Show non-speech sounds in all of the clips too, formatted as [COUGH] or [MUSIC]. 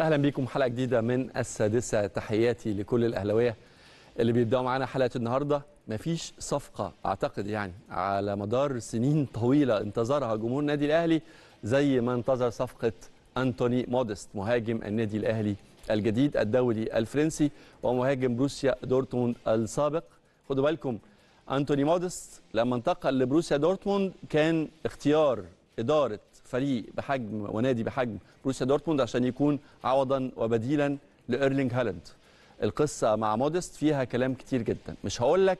اهلا بيكم حلقه جديده من السادسه تحياتي لكل الاهلاويه اللي بيبداوا معانا حلقه النهارده مفيش صفقه اعتقد يعني على مدار سنين طويله انتظرها جمهور النادي الاهلي زي ما انتظر صفقه انتوني مودست مهاجم النادي الاهلي الجديد الدولي الفرنسي ومهاجم بروسيا دورتموند السابق خدوا بالكم انتوني مودست لما انتقل لبروسيا دورتموند كان اختيار اداره فريق بحجم ونادي بحجم بروسيا دورتموند عشان يكون عوضا وبديلا لإيرلينج هالاند القصة مع مودست فيها كلام كتير جدا مش هقول لك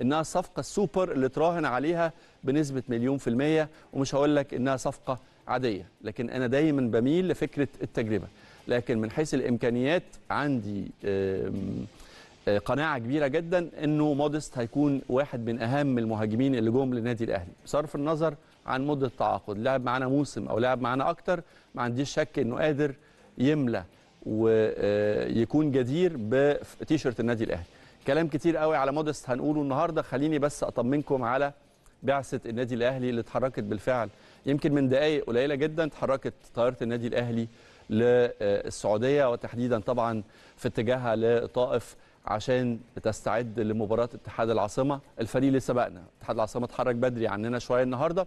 إنها الصفقة السوبر اللي تراهن عليها بنسبة مليون في المية ومش هقول لك إنها صفقة عادية لكن أنا دايما بميل لفكرة التجربة لكن من حيث الإمكانيات عندي آه، قناعة كبيرة جدا إنه مودست هيكون واحد من أهم المهاجمين اللي جم للنادي الأهلي بصرف النظر عن مده التعاقد لعب معانا موسم او لعب معانا اكتر ما عنديش شك انه قادر يملى ويكون جدير بتيشرت النادي الاهلي كلام كتير قوي على مودست هنقوله النهارده خليني بس اطمنكم على بعثه النادي الاهلي اللي اتحركت بالفعل يمكن من دقائق قليله جدا اتحركت طائره النادي الاهلي للسعوديه وتحديدا طبعا في اتجاهها لطائف عشان تستعد لمباراه اتحاد العاصمه الفريق اللي سبقنا اتحاد العاصمه اتحرك بدري عننا شويه النهارده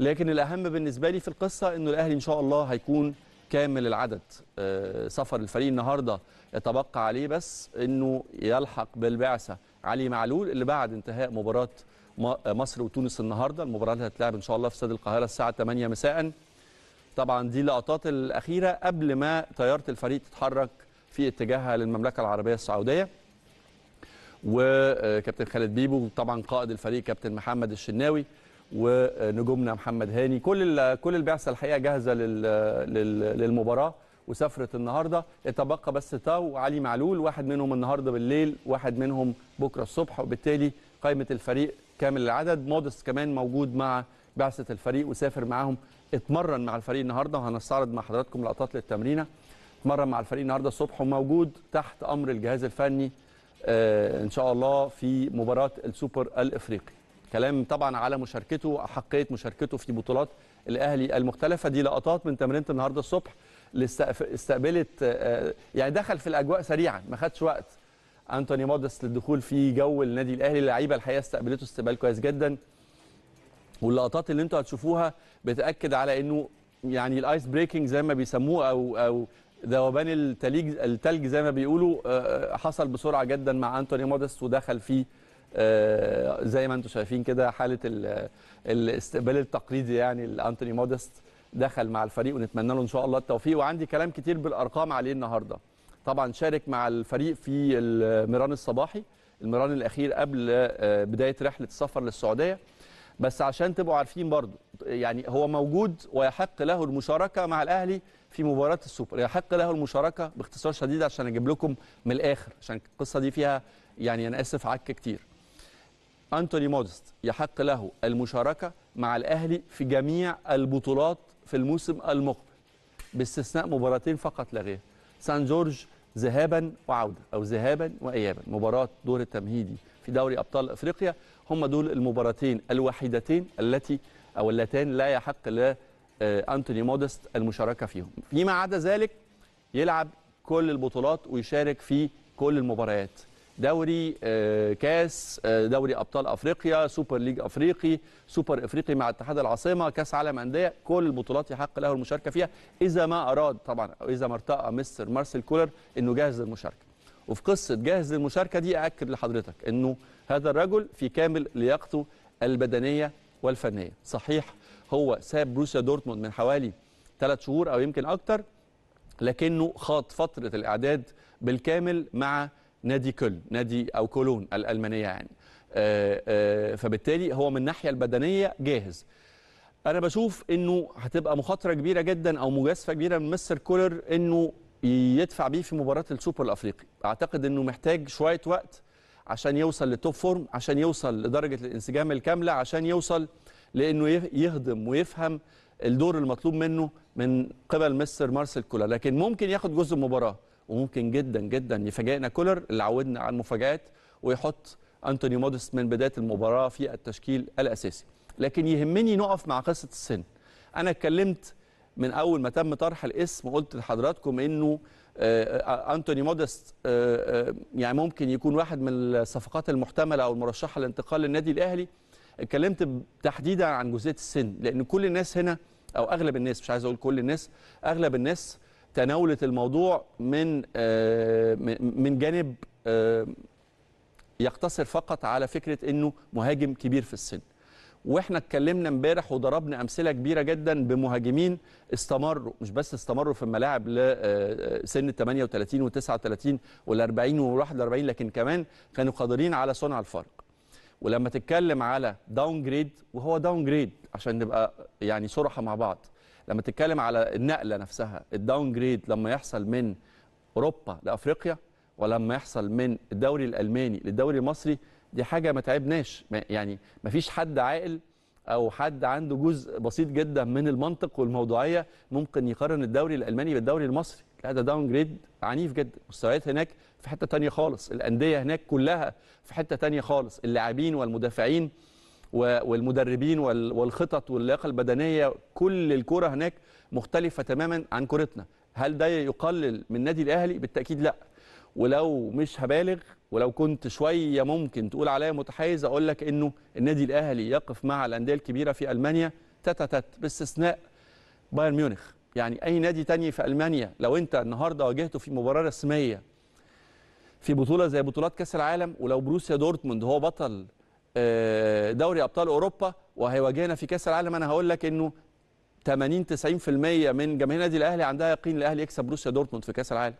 لكن الأهم بالنسبة لي في القصة أنه الأهلي إن شاء الله هيكون كامل العدد آه، سفر الفريق النهارده يتبقى عليه بس انه يلحق بالبعثه علي معلول اللي بعد انتهاء مباراه مصر وتونس النهارده المباراه اللي هتلعب ان شاء الله في استاد القاهره الساعه 8 مساء طبعا دي اللقطات الاخيره قبل ما طياره الفريق تتحرك في اتجاهها للمملكه العربيه السعوديه وكابتن خالد بيبو طبعا قائد الفريق كابتن محمد الشناوي ونجومنا محمد هاني كل كل البعثه الحقيقه جاهزه للمباراه وسافرت النهارده يتبقى بس تاو وعلي معلول واحد منهم النهارده بالليل واحد منهم بكره الصبح وبالتالي قائمه الفريق كامل العدد مودست كمان موجود مع بعثه الفريق وسافر معاهم اتمرن مع الفريق النهارده وهنستعرض مع حضراتكم لقطات للتمرينه اتمرن مع الفريق النهارده الصبح وموجود تحت امر الجهاز الفني آه، ان شاء الله في مباراه السوبر الافريقي كلام طبعا على مشاركته احقيه مشاركته في بطولات الاهلي المختلفه دي لقطات من تمرينه النهارده الصبح استقبلت آه، يعني دخل في الاجواء سريعا ما خدش وقت انتوني مودس للدخول في جو النادي الاهلي اللعيبه الحقيقه استقبلته استقبال كويس جدا واللقطات اللي انتوا هتشوفوها بتاكد على انه يعني الايس بريكنج زي ما بيسموه او او ذوبان التلج زي ما بيقولوا آه، آه، حصل بسرعه جدا مع انتوني مودس ودخل في آه، زي ما انتم شايفين كده حاله الاستقبال التقليدي يعني لانتوني مودست دخل مع الفريق ونتمنى له ان شاء الله التوفيق وعندي كلام كتير بالارقام عليه النهارده طبعا شارك مع الفريق في المران الصباحي المران الاخير قبل آه، بدايه رحله السفر للسعوديه بس عشان تبقوا عارفين برضو يعني هو موجود ويحق له المشاركه مع الاهلي في مباراه السوبر يحق له المشاركه باختصار شديد عشان اجيب لكم من الاخر عشان القصه دي فيها يعني انا اسف عك كتير أنتوني مودست يحق له المشاركة مع الأهلي في جميع البطولات في الموسم المقبل باستثناء مباراتين فقط لا غير سان جورج ذهابا وعودة أو ذهابا وإيابا مباراة دور التمهيدي في دوري أبطال أفريقيا هم دول المباراتين الوحيدتين التي أو اللتان لا يحق لأنتوني آه، مودست المشاركة فيهم فيما عدا ذلك يلعب كل البطولات ويشارك في كل المباريات دوري آه، كاس آه، دوري ابطال افريقيا سوبر ليج افريقي سوبر افريقي مع اتحاد العاصمه كاس عالم انديه كل البطولات يحق له المشاركه فيها اذا ما اراد طبعا اذا ما ارتأى مستر مارسيل كولر انه جاهز للمشاركه وفي قصه جاهز للمشاركه دي اكد لحضرتك انه هذا الرجل في كامل لياقته البدنيه والفنيه صحيح هو ساب بروسيا دورتموند من حوالي ثلاث شهور او يمكن اكتر لكنه خاض فتره الاعداد بالكامل مع نادي كل نادي او كولون الالمانيه يعني آه، آه، فبالتالي هو من الناحيه البدنيه جاهز انا بشوف انه هتبقى مخاطره كبيره جدا او مجازفه كبيره من مستر كولر انه يدفع بيه في مباراه السوبر الافريقي اعتقد انه محتاج شويه وقت عشان يوصل للتوب فورم عشان يوصل لدرجه الانسجام الكامله عشان يوصل لانه يهضم ويفهم الدور المطلوب منه من قبل مستر مارسيل كولر لكن ممكن ياخد جزء المباراه وممكن جدا جدا يفاجئنا كولر اللي عودنا على المفاجآت ويحط أنتوني مودست من بداية المباراة في التشكيل الأساسي لكن يهمني نقف مع قصة السن أنا اتكلمت من أول ما تم طرح الاسم قلت لحضراتكم إنه آه، آه، أنتوني موديست آه، يعني ممكن يكون واحد من الصفقات المحتملة أو المرشحة للانتقال للنادي الأهلي اتكلمت تحديدا عن جزئية السن لأن كل الناس هنا أو أغلب الناس مش عايز أقول كل الناس أغلب الناس تناولت الموضوع من آه، من جانب آه، يقتصر فقط على فكره انه مهاجم كبير في السن واحنا اتكلمنا امبارح وضربنا امثله كبيره جدا بمهاجمين استمروا مش بس استمروا في الملاعب لسن ال 38 و39 وال40 و41 لكن كمان كانوا قادرين على صنع الفرق ولما تتكلم على داون جريد وهو داون جريد عشان نبقى يعني صراحه مع بعض لما تتكلم على النقله نفسها الداون جريد لما يحصل من اوروبا لافريقيا ولما يحصل من الدوري الالماني للدوري المصري دي حاجه ما تعبناش يعني ما فيش حد عاقل او حد عنده جزء بسيط جدا من المنطق والموضوعيه ممكن يقارن الدوري الالماني بالدوري المصري لا ده داون جريد عنيف جدا مستويات هناك في حته تانية خالص الانديه هناك كلها في حته تانية خالص اللاعبين والمدافعين والمدربين والخطط واللياقه البدنيه كل الكره هناك مختلفه تماما عن كورتنا هل ده يقلل من النادي الاهلي بالتاكيد لا ولو مش هبالغ ولو كنت شويه ممكن تقول عليا متحيز اقول لك انه النادي الاهلي يقف مع الانديه الكبيره في المانيا تتتت باستثناء بايرن ميونخ يعني اي نادي تاني في المانيا لو انت النهارده واجهته في مباراه رسميه في بطوله زي بطولات كاس العالم ولو بروسيا دورتموند هو بطل آه، دوري ابطال اوروبا وهيواجهنا في كاس العالم انا هقول لك انه 80 90% من جماهير النادي الاهلي عندها يقين الاهلي يكسب بروسيا دورتموند في كاس العالم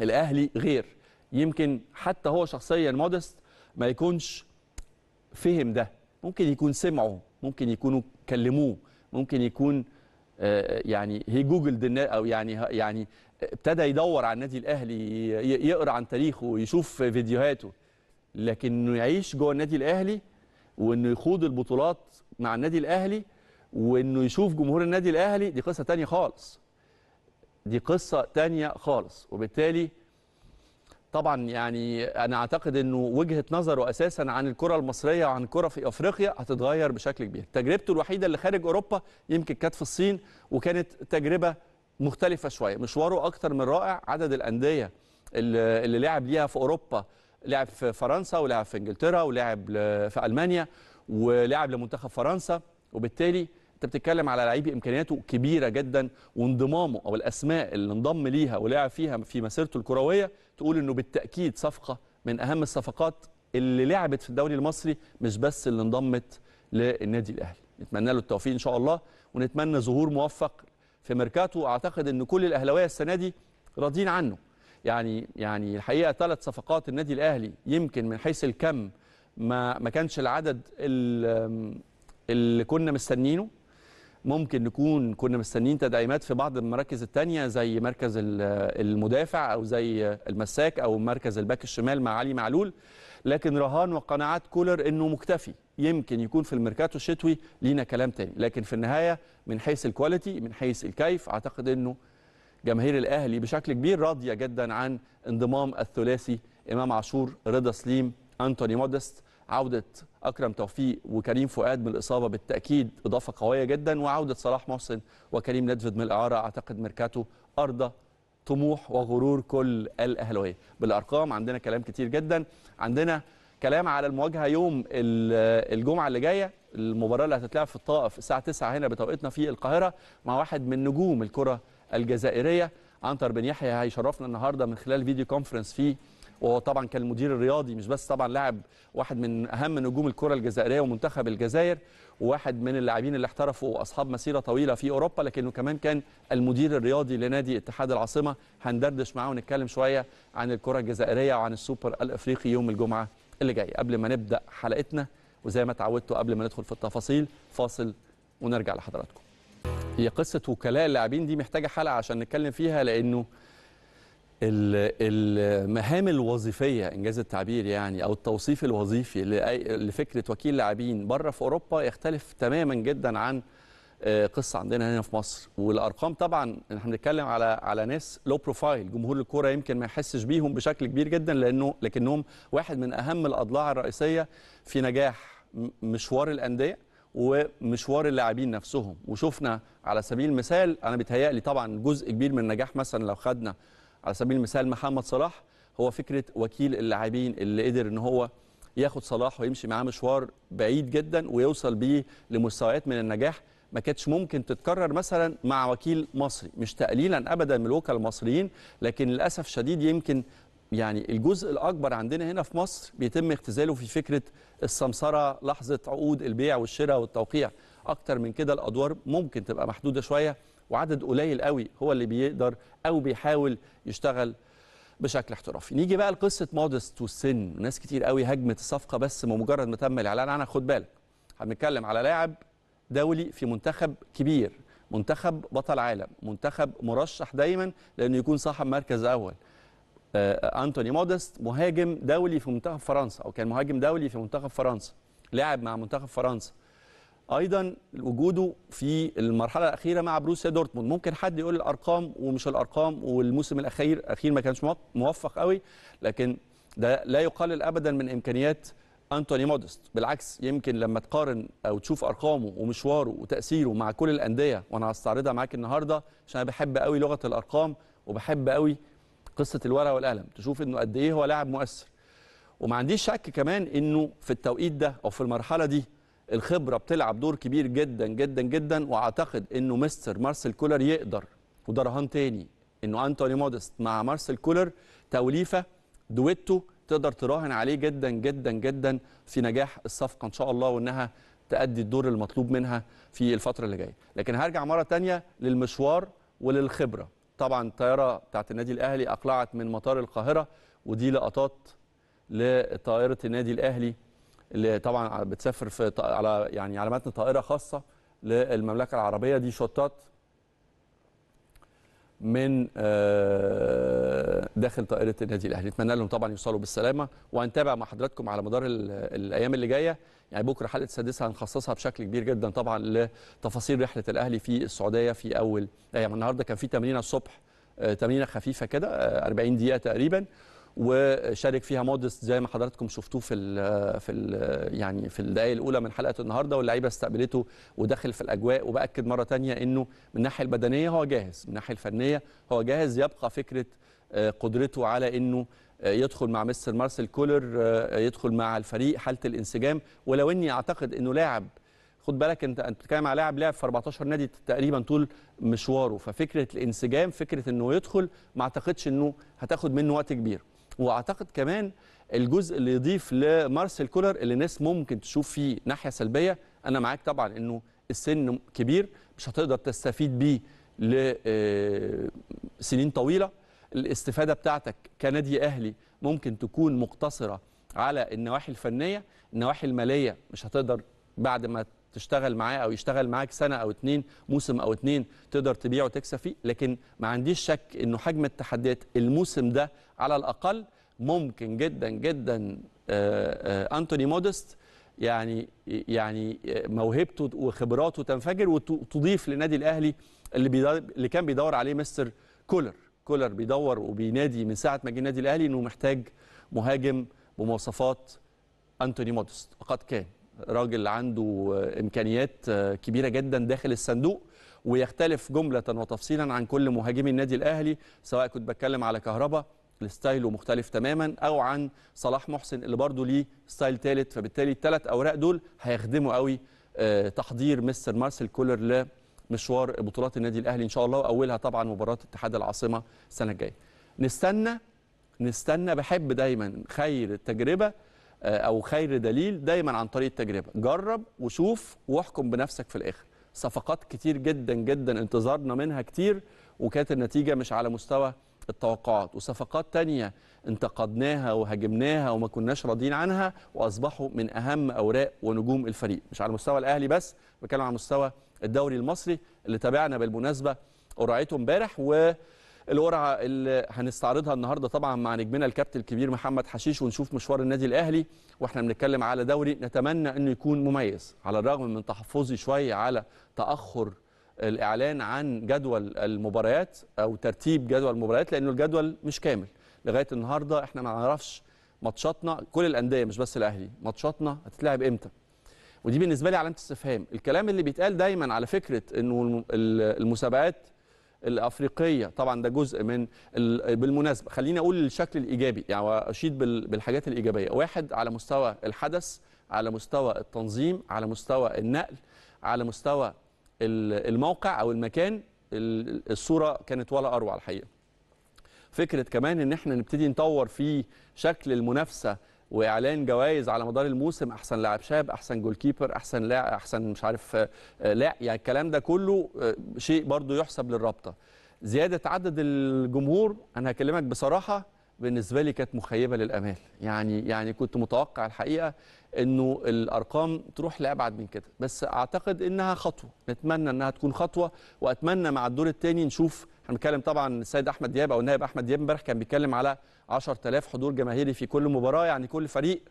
الاهلي غير يمكن حتى هو شخصيا مودست ما يكونش فهم ده ممكن يكون سمعه ممكن يكونوا كلموه ممكن يكون آه، يعني هي جوجل او يعني يعني ابتدى يدور على النادي الاهلي يقرا عن تاريخه يشوف فيديوهاته لكن انه يعيش جوه النادي الاهلي وانه يخوض البطولات مع النادي الاهلي وانه يشوف جمهور النادي الاهلي دي قصه تانية خالص دي قصه تانية خالص وبالتالي طبعا يعني انا اعتقد انه وجهه نظره اساسا عن الكره المصريه وعن الكره في افريقيا هتتغير بشكل كبير تجربته الوحيده اللي خارج اوروبا يمكن كانت في الصين وكانت تجربه مختلفه شويه مشواره اكتر من رائع عدد الانديه اللي لعب ليها في اوروبا لعب في فرنسا ولعب في انجلترا ولعب في المانيا ولعب لمنتخب فرنسا وبالتالي انت بتتكلم على لعيب امكانياته كبيره جدا وانضمامه او الاسماء اللي انضم ليها ولعب فيها في مسيرته الكرويه تقول انه بالتاكيد صفقه من اهم الصفقات اللي لعبت في الدوري المصري مش بس اللي انضمت للنادي الاهلي نتمنى له التوفيق ان شاء الله ونتمنى ظهور موفق في ميركاتو اعتقد ان كل الاهلاويه السنه دي راضيين عنه يعني يعني الحقيقه ثلاث صفقات النادي الاهلي يمكن من حيث الكم ما ما كانش العدد اللي كنا مستنينه ممكن نكون كنا مستنيين تدعيمات في بعض المراكز الثانيه زي مركز المدافع او زي المساك او مركز الباك الشمال مع علي معلول لكن رهان وقناعات كولر انه مكتفي يمكن يكون في الميركاتو الشتوي لينا كلام تاني لكن في النهايه من حيث الكواليتي من حيث الكيف اعتقد انه جماهير الاهلي بشكل كبير راضيه جدا عن انضمام الثلاثي امام عاشور رضا سليم انتوني مودست عوده اكرم توفيق وكريم فؤاد من الاصابه بالتاكيد اضافه قويه جدا وعوده صلاح محسن وكريم ندفد من الاعاره اعتقد ميركاتو ارضى طموح وغرور كل الاهلاويه بالارقام عندنا كلام كتير جدا عندنا كلام على المواجهه يوم الجمعه اللي جايه المباراه اللي هتتلعب في الطائف الساعه 9 هنا بتوقيتنا في القاهره مع واحد من نجوم الكره الجزائريه عنتر بن يحيى هيشرفنا النهارده من خلال فيديو كونفرنس فيه وهو طبعا كان المدير الرياضي مش بس طبعا لاعب واحد من اهم نجوم الكره الجزائريه ومنتخب الجزائر وواحد من اللاعبين اللي احترفوا واصحاب مسيره طويله في اوروبا لكنه كمان كان المدير الرياضي لنادي اتحاد العاصمه هندردش معاه ونتكلم شويه عن الكره الجزائريه وعن السوبر الافريقي يوم الجمعه اللي جاي قبل ما نبدا حلقتنا وزي ما اتعودتوا قبل ما ندخل في التفاصيل فاصل ونرجع لحضراتكم هي قصه وكلاء اللاعبين دي محتاجه حلقه عشان نتكلم فيها لانه المهام الوظيفيه انجاز التعبير يعني او التوصيف الوظيفي لفكره وكيل لاعبين بره في اوروبا يختلف تماما جدا عن آه، قصه عندنا هنا في مصر والارقام طبعا احنا بنتكلم على على ناس لو بروفايل جمهور الكوره يمكن ما يحسش بيهم بشكل كبير جدا لانه لكنهم واحد من اهم الاضلاع الرئيسيه في نجاح مشوار الانديه ومشوار اللاعبين نفسهم وشفنا على سبيل المثال انا بيتهيألي طبعا جزء كبير من النجاح مثلا لو خدنا على سبيل المثال محمد صلاح هو فكره وكيل اللاعبين اللي قدر ان هو ياخد صلاح ويمشي معاه مشوار بعيد جدا ويوصل بيه لمستويات من النجاح ما كانتش ممكن تتكرر مثلا مع وكيل مصري مش تقليلا ابدا من الوكلاء المصريين لكن للاسف شديد يمكن يعني الجزء الأكبر عندنا هنا في مصر بيتم اختزاله في فكرة السمسرة لحظة عقود البيع والشراء والتوقيع أكتر من كده الأدوار ممكن تبقى محدودة شوية وعدد قليل قوي هو اللي بيقدر أو بيحاول يشتغل بشكل احترافي نيجي بقى لقصة مودست والسن ناس كتير قوي هجمت الصفقة بس بمجرد ما تم الإعلان عنها خد بالك هنتكلم على لاعب دولي في منتخب كبير منتخب بطل عالم منتخب مرشح دايما لأنه يكون صاحب مركز أول آه، انتوني مودست مهاجم دولي في منتخب فرنسا او كان مهاجم دولي في منتخب فرنسا لعب مع منتخب فرنسا ايضا وجوده في المرحله الاخيره مع بروسيا دورتموند ممكن حد يقول الارقام ومش الارقام والموسم الاخير الاخير ما كانش موفق قوي لكن ده لا يقلل ابدا من امكانيات انتوني مودست بالعكس يمكن لما تقارن او تشوف ارقامه ومشواره وتاثيره مع كل الانديه وانا هستعرضها معاك النهارده عشان انا بحب قوي لغه الارقام وبحب قوي قصه الورقه والقلم تشوف انه قد ايه هو لاعب مؤثر وما عنديش شك كمان انه في التوقيت ده او في المرحله دي الخبره بتلعب دور كبير جدا جدا جدا واعتقد انه مستر مارسيل كولر يقدر وده رهان تاني انه انتوني مودست مع مارسيل كولر توليفه دويتو تقدر تراهن عليه جدا جدا جدا في نجاح الصفقه ان شاء الله وانها تأدي الدور المطلوب منها في الفتره اللي جايه لكن هرجع مره تانية للمشوار وللخبره طبعا الطياره بتاعت النادي الاهلي اقلعت من مطار القاهره ودي لقطات لطائره النادي الاهلي اللي طبعا بتسافر في على يعني على متن طائره خاصه للمملكه العربيه دي شطات من آه، داخل طائره النادي الاهلي نتمنى لهم طبعا يوصلوا بالسلامه وهنتابع مع حضراتكم على مدار الايام اللي جايه يعني بكره حلقه السادسه هنخصصها بشكل كبير جدا طبعا لتفاصيل رحله الاهلي في السعوديه في اول أيام يعني النهارده كان في تمرينه الصبح آه، تمرينه خفيفه كده 40 آه، دقيقه تقريبا وشارك فيها مودست زي ما حضراتكم شفتوه في الـ في الـ يعني في الدقائق الاولى من حلقه النهارده واللعيبه استقبلته ودخل في الاجواء وباكد مره ثانيه انه من الناحيه البدنيه هو جاهز من الناحيه الفنيه هو جاهز يبقى فكره آه، قدرته على انه آه، يدخل مع مستر مارسيل كولر آه، يدخل مع الفريق حاله الانسجام ولو اني اعتقد انه لاعب خد بالك انت انت بتتكلم على لاعب لعب في 14 نادي تقريبا طول مشواره ففكره الانسجام فكره انه يدخل ما اعتقدش انه هتاخد منه وقت كبير واعتقد كمان الجزء اللي يضيف لمارسيل كولر اللي الناس ممكن تشوف فيه ناحيه سلبيه انا معاك طبعا انه السن كبير مش هتقدر تستفيد بيه لسنين آه، طويله الاستفاده بتاعتك كنادي اهلي ممكن تكون مقتصره على النواحي الفنيه النواحي الماليه مش هتقدر بعد ما تشتغل معاه او يشتغل معاك سنه او اتنين موسم او اتنين تقدر تبيعه وتكسب فيه لكن ما عنديش شك انه حجم التحديات الموسم ده على الاقل ممكن جدا جدا آه، آه، انتوني مودست يعني يعني موهبته وخبراته تنفجر وتضيف للنادي الاهلي اللي اللي كان بيدور عليه مستر كولر كولر بيدور وبينادي من ساعه ما جه النادي الاهلي انه محتاج مهاجم بمواصفات انتوني مودست وقد كان راجل عنده امكانيات كبيره جدا داخل الصندوق ويختلف جمله وتفصيلا عن كل مهاجمي النادي الاهلي سواء كنت بتكلم على كهربا ستايله مختلف تماما او عن صلاح محسن اللي برضه ليه ستايل ثالث فبالتالي الثلاث اوراق دول هيخدموا قوي آه، تحضير مستر مارسيل كولر لمشوار بطولات النادي الاهلي ان شاء الله واولها طبعا مباراه اتحاد العاصمه السنه الجايه نستنى نستنى بحب دايما خير التجربه آه، او خير دليل دايما عن طريق التجربه جرب وشوف واحكم بنفسك في الاخر صفقات كتير جدا جدا انتظرنا منها كتير وكانت النتيجه مش على مستوى التوقعات وصفقات تانية انتقدناها وهاجمناها وما كناش راضيين عنها وأصبحوا من أهم أوراق ونجوم الفريق مش على مستوى الأهلي بس بتكلم على مستوى الدوري المصري اللي تابعنا بالمناسبة قرعته امبارح و القرعه اللي هنستعرضها النهارده طبعا مع نجمنا الكابتن الكبير محمد حشيش ونشوف مشوار النادي الاهلي واحنا بنتكلم على دوري نتمنى انه يكون مميز على الرغم من تحفظي شويه على تاخر الاعلان عن جدول المباريات او ترتيب جدول المباريات لانه الجدول مش كامل لغايه النهارده احنا ما نعرفش ماتشاتنا كل الانديه مش بس الاهلي ماتشاتنا هتتلعب امتى ودي بالنسبه لي علامه استفهام الكلام اللي بيتقال دايما على فكره انه المسابقات الافريقيه طبعا ده جزء من بالمناسبه خليني اقول الشكل الايجابي يعني اشيد بالحاجات الايجابيه واحد على مستوى الحدث على مستوى التنظيم على مستوى النقل على مستوى الموقع او المكان الصوره كانت ولا اروع الحقيقه فكره كمان ان احنا نبتدي نطور في شكل المنافسه واعلان جوائز على مدار الموسم احسن لاعب شاب احسن جول كيبر احسن لاعب احسن مش عارف آه، لا يعني الكلام ده كله آه، شيء برضو يحسب للرابطه زياده عدد الجمهور انا هكلمك بصراحه بالنسبه لي كانت مخيبه للامال يعني يعني كنت متوقع الحقيقه انه الارقام تروح لابعد من كده بس اعتقد انها خطوه نتمنى انها تكون خطوه واتمنى مع الدور الثاني نشوف احنا بنتكلم طبعا السيد احمد دياب او النائب احمد دياب امبارح كان بيتكلم على 10000 حضور جماهيري في كل مباراه يعني كل فريق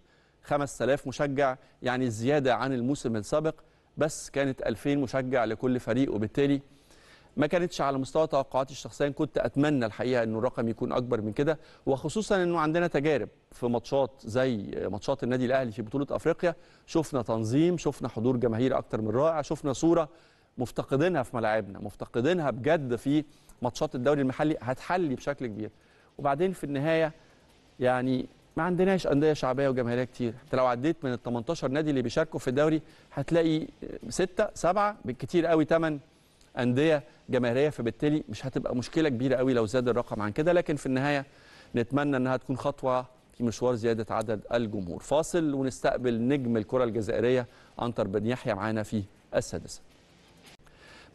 5000 مشجع يعني زياده عن الموسم السابق بس كانت 2000 مشجع لكل فريق وبالتالي ما كانتش على مستوى توقعاتي الشخصيه كنت اتمنى الحقيقه انه الرقم يكون اكبر من كده وخصوصا انه عندنا تجارب في ماتشات زي ماتشات النادي الاهلي في بطوله افريقيا شفنا تنظيم شفنا حضور جماهيري اكتر من رائع شفنا صوره مفتقدينها في ملاعبنا مفتقدينها بجد في ماتشات الدوري المحلي هتحلي بشكل كبير وبعدين في النهايه يعني ما عندناش انديه شعبيه وجماهيريه كتير انت لو عديت من ال 18 نادي اللي بيشاركوا في الدوري هتلاقي سته سبعه بالكتير قوي ثمان انديه جماهيريه فبالتالي مش هتبقى مشكله كبيره قوي لو زاد الرقم عن كده لكن في النهايه نتمنى انها تكون خطوه في مشوار زياده عدد الجمهور فاصل ونستقبل نجم الكره الجزائريه عنتر بن يحيى معانا في السادسه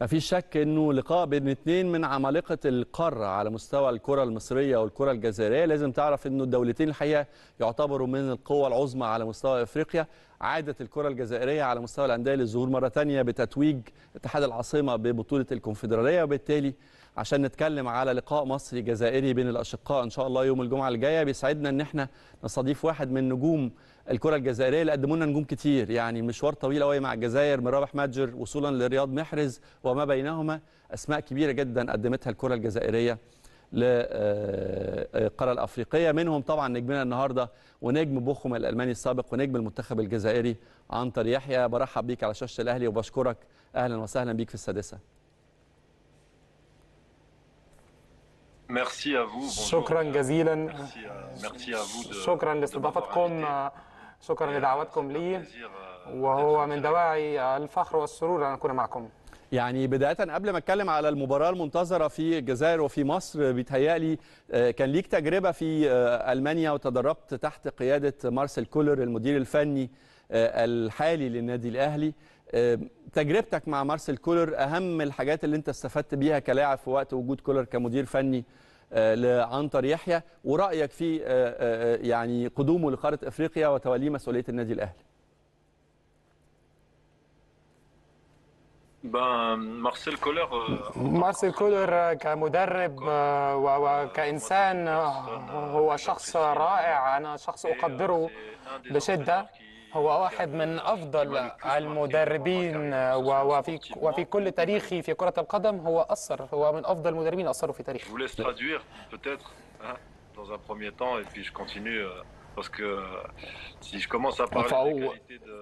ما فيش شك انه لقاء بين اثنين من عمالقه القاره على مستوى الكره المصريه والكره الجزائريه لازم تعرف انه الدولتين الحقيقه يعتبروا من القوى العظمى على مستوى افريقيا عادت الكره الجزائريه على مستوى الانديه للظهور مره ثانيه بتتويج اتحاد العاصمه ببطوله الكونفدراليه وبالتالي عشان نتكلم على لقاء مصري جزائري بين الاشقاء ان شاء الله يوم الجمعه الجايه بيسعدنا ان احنا نستضيف واحد من نجوم الكره الجزائريه اللي قدموا لنا نجوم كتير يعني مشوار طويل قوي مع الجزائر من رابح ماجر وصولا لرياض محرز وما بينهما اسماء كبيره جدا قدمتها الكره الجزائريه للقاره الافريقيه منهم طبعا نجمنا النهارده ونجم بوخم الالماني السابق ونجم المنتخب الجزائري عنتر يحيى برحب بيك على شاشه الاهلي وبشكرك اهلا وسهلا بيك في السادسه شكرا جزيلا شكرا لاستضافتكم شكرا لدعوتكم لي آه، وهو من دواعي الفخر والسرور أن أكون معكم يعني بداية قبل ما اتكلم على المباراة المنتظرة في الجزائر وفي مصر بيتهيألي آه، كان ليك تجربة في آه، ألمانيا وتدربت تحت قيادة مارسيل كولر المدير الفني الحالي للنادي الأهلي تجربتك مع مارسيل كولر أهم الحاجات اللي أنت استفدت بيها كلاعب في وقت وجود كولر كمدير فني آه، لعنتر يحيى ورايك في آه، آه، يعني قدومه لقاره افريقيا وتوليه مسؤوليه النادي الاهلي مارسيل كولر مارسيل كولر كمدرب وكإنسان هو شخص رائع أنا شخص أقدره بشدة هو واحد من افضل المدربين وفي وفي كل تاريخي في كره القدم هو اثر هو من افضل المدربين اثروا في تاريخي euh, euh,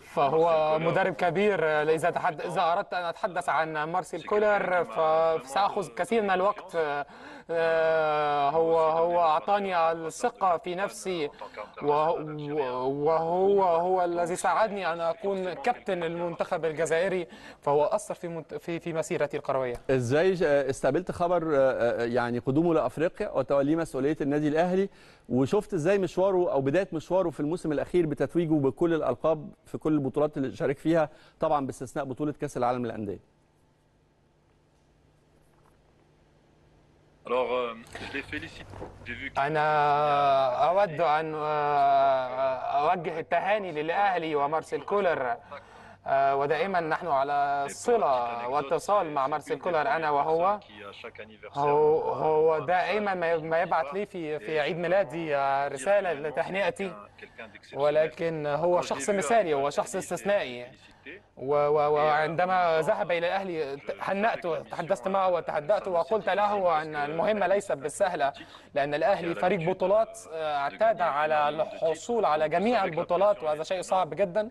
فهو مدرب كبير آه، اذا اذا اردت ان اتحدث عن مارسيل كولر فساخذ كثير من الوقت آه، هو هو أعطاني الثقة في نفسي وهو هو الذي ساعدني أن أكون كابتن المنتخب الجزائري فهو أثر في في في مسيرتي الكروية إزاي استقبلت خبر آه، آه، يعني قدومه لأفريقيا وتوليه مسؤولية النادي الأهلي وشفت إزاي مشواره أو بداية مشواره في الموسم الأخير بتتويجه بكل الألقاب في كل البطولات اللي شارك فيها طبعا باستثناء بطولة كأس العالم للأندية Euh, أنا أود أن آه، أوجه التهاني للأهلي ومارسيل كولر آه، ودائما نحن على صلة واتصال مع مارسيل كولر أنا وهو هو, هو دائما ما يبعث لي في في عيد ميلادي آه، رسالة لتهنئتي ولكن هو شخص مثالي هو شخص استثنائي وعندما ذهب إلى الأهلي حنأت تحدثت معه وتحدأت وقلت له أن المهمة ليست بالسهلة لأن الأهلي فريق بطولات آه، اعتاد على الحصول على جميع البطولات وهذا شيء صعب جدا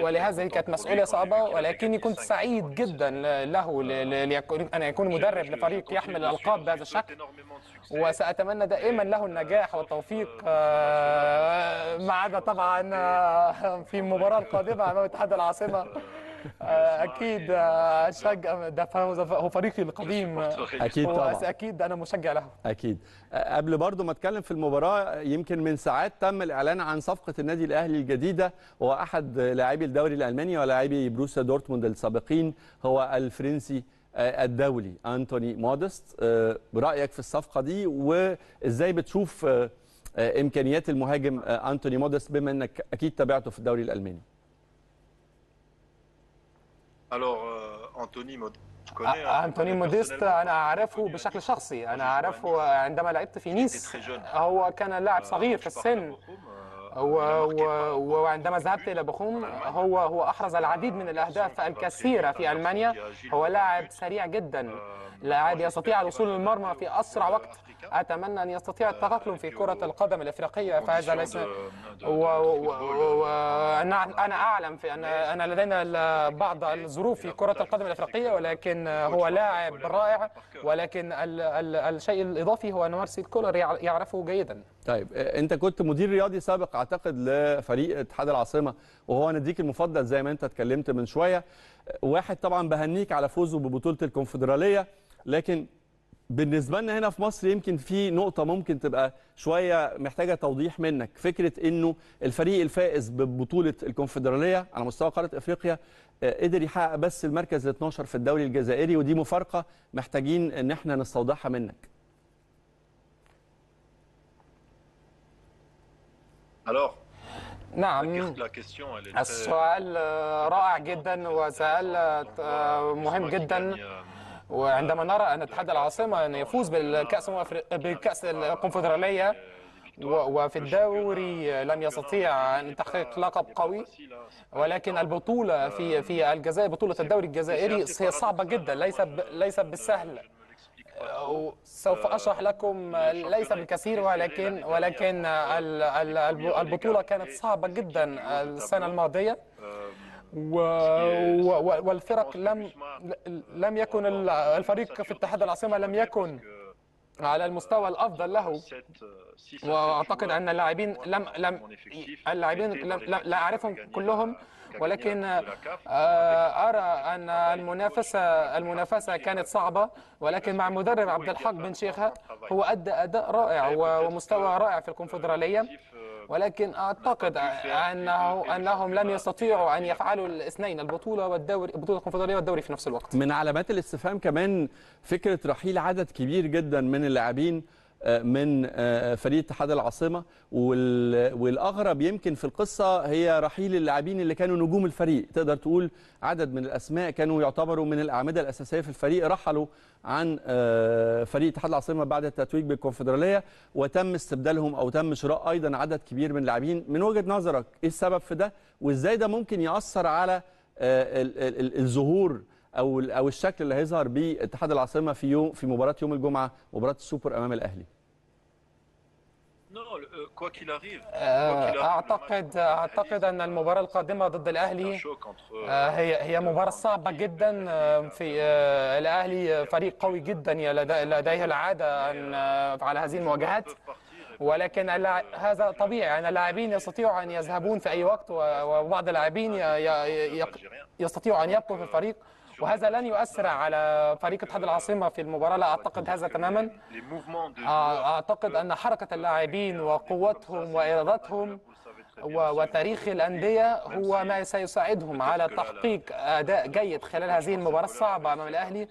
ولهذا كانت مسؤولية صعبة ولكني كنت سعيد جدا له أن يكون مدرب لفريق يحمل الألقاب بهذا الشكل وسأتمنى دائما له النجاح والتوفيق آه، ما عدا طبعا آه، في المباراة القادمة أمام الاتحاد العاصمه [LAUGHS] آه، اكيد آه، اشجع ده هو فريقي القديم [LAUGHS] اكيد طبعا اكيد انا مشجع له اكيد آه، قبل برضو ما اتكلم في المباراه يمكن من ساعات تم الاعلان عن صفقه النادي الاهلي الجديده هو احد لاعبي الدوري الالماني ولاعبي بروسيا دورتموند السابقين هو الفرنسي الدولي انتوني مودست برايك في الصفقه دي وازاي بتشوف امكانيات المهاجم انتوني مودست بما انك اكيد تابعته في الدوري الالماني Euh, Anthony انتوني انتوني موديست انا اعرفه بشكل شخصي انا اعرفه آه، عندما لعبت في نيس هو كان لاعب euh, صغير في السن euh, وعندما ذهبت الى بخوم هو هو احرز العديد من الاهداف الكثيره في المانيا هو لاعب سريع جدا لاعب يستطيع الوصول للمرمى في اسرع وقت أتمنى أن يستطيع التأقلم في كرة القدم الإفريقية فهذا ليس أنا أعلم في أن أنا لدينا بعض الظروف في كرة القدم الإفريقية ولكن هو لاعب رائع ولكن ال ال الشيء الإضافي هو أن مارسيل كولر يعرفه جيدا طيب أنت كنت مدير رياضي سابق أعتقد لفريق اتحاد العاصمة وهو ناديك المفضل زي ما أنت اتكلمت من شوية واحد طبعا بهنيك على فوزه ببطولة الكونفدرالية لكن بالنسبه لنا هنا في مصر يمكن في نقطه ممكن تبقى شويه محتاجه توضيح منك فكره انه الفريق الفائز ببطوله الكونفدراليه على مستوى قاره افريقيا آه، قدر يحقق بس المركز ال 12 في الدوري الجزائري ودي مفارقه محتاجين ان احنا نستوضحها منك الو نعم السؤال آه، رائع جدا وسؤال آه، مهم جدا وعندما نرى أن اتحاد العاصمة أن يفوز بالكأس بكأس الكونفدرالية وفي الدوري لم يستطيع أن تحقيق لقب قوي ولكن البطولة في في الجزائر بطولة الدوري الجزائري هي صعبة جدا ليس ليس بالسهل سوف اشرح لكم ليس بالكثير ولكن ولكن البطوله كانت صعبه جدا السنه الماضيه و... و... والفرق لم لم يكن الفريق في اتحاد العاصمه لم يكن uh, على المستوى uh, الافضل له uh, واعتقد ان اللاعبين لم لم اللاعبين لم لا اعرفهم كلهم ولكن آه، أرى أن المنافسة المنافسة كانت صعبة ولكن مع مدرب عبد الحق بن شيخة هو أدى أداء رائع ومستوى رائع في الكونفدرالية ولكن أعتقد أنه أنهم لم يستطيعوا أن يفعلوا الاثنين البطولة والدوري بطولة الكونفدرالية والدوري في نفس الوقت من علامات الاستفهام كمان فكرة رحيل عدد كبير جدا من اللاعبين من آه، فريق اتحاد العاصمه والاغرب يمكن في القصه هي رحيل اللاعبين اللي كانوا نجوم الفريق تقدر تقول عدد من الاسماء كانوا يعتبروا من الاعمده الاساسيه في الفريق رحلوا عن آه، فريق اتحاد العاصمه بعد التتويج بالكونفدراليه وتم استبدالهم او تم شراء ايضا عدد كبير من اللاعبين من وجهه نظرك ايه السبب في ده وازاي ده ممكن ياثر على آه، الظهور او او الشكل اللي هيظهر بيه اتحاد العاصمه في يوم في مباراه يوم الجمعه مباراه السوبر امام الاهلي Euh, euh, quoi qu'il arrive اعتقد اعتقد ان المباراه القادمه ضد الاهلي آه، euh, هي هي مباراه صعبه جدا آه، في آه، الاهلي فريق قوي جدا لديه العاده ان على هذه المواجهات ولكن هذا طبيعي ان اللاعبين يستطيعوا ان يذهبون في اي وقت وبعض اللاعبين يستطيعوا ان يبقوا في الفريق وهذا لن يؤثر على فريق اتحاد العاصمة في المباراة لا أعتقد هذا تماما أعتقد أن حركة اللاعبين وقوتهم وإرادتهم وتاريخ الأندية هو ما سيساعدهم على تحقيق أداء جيد خلال هذه المباراة الصعبة أمام الأهلي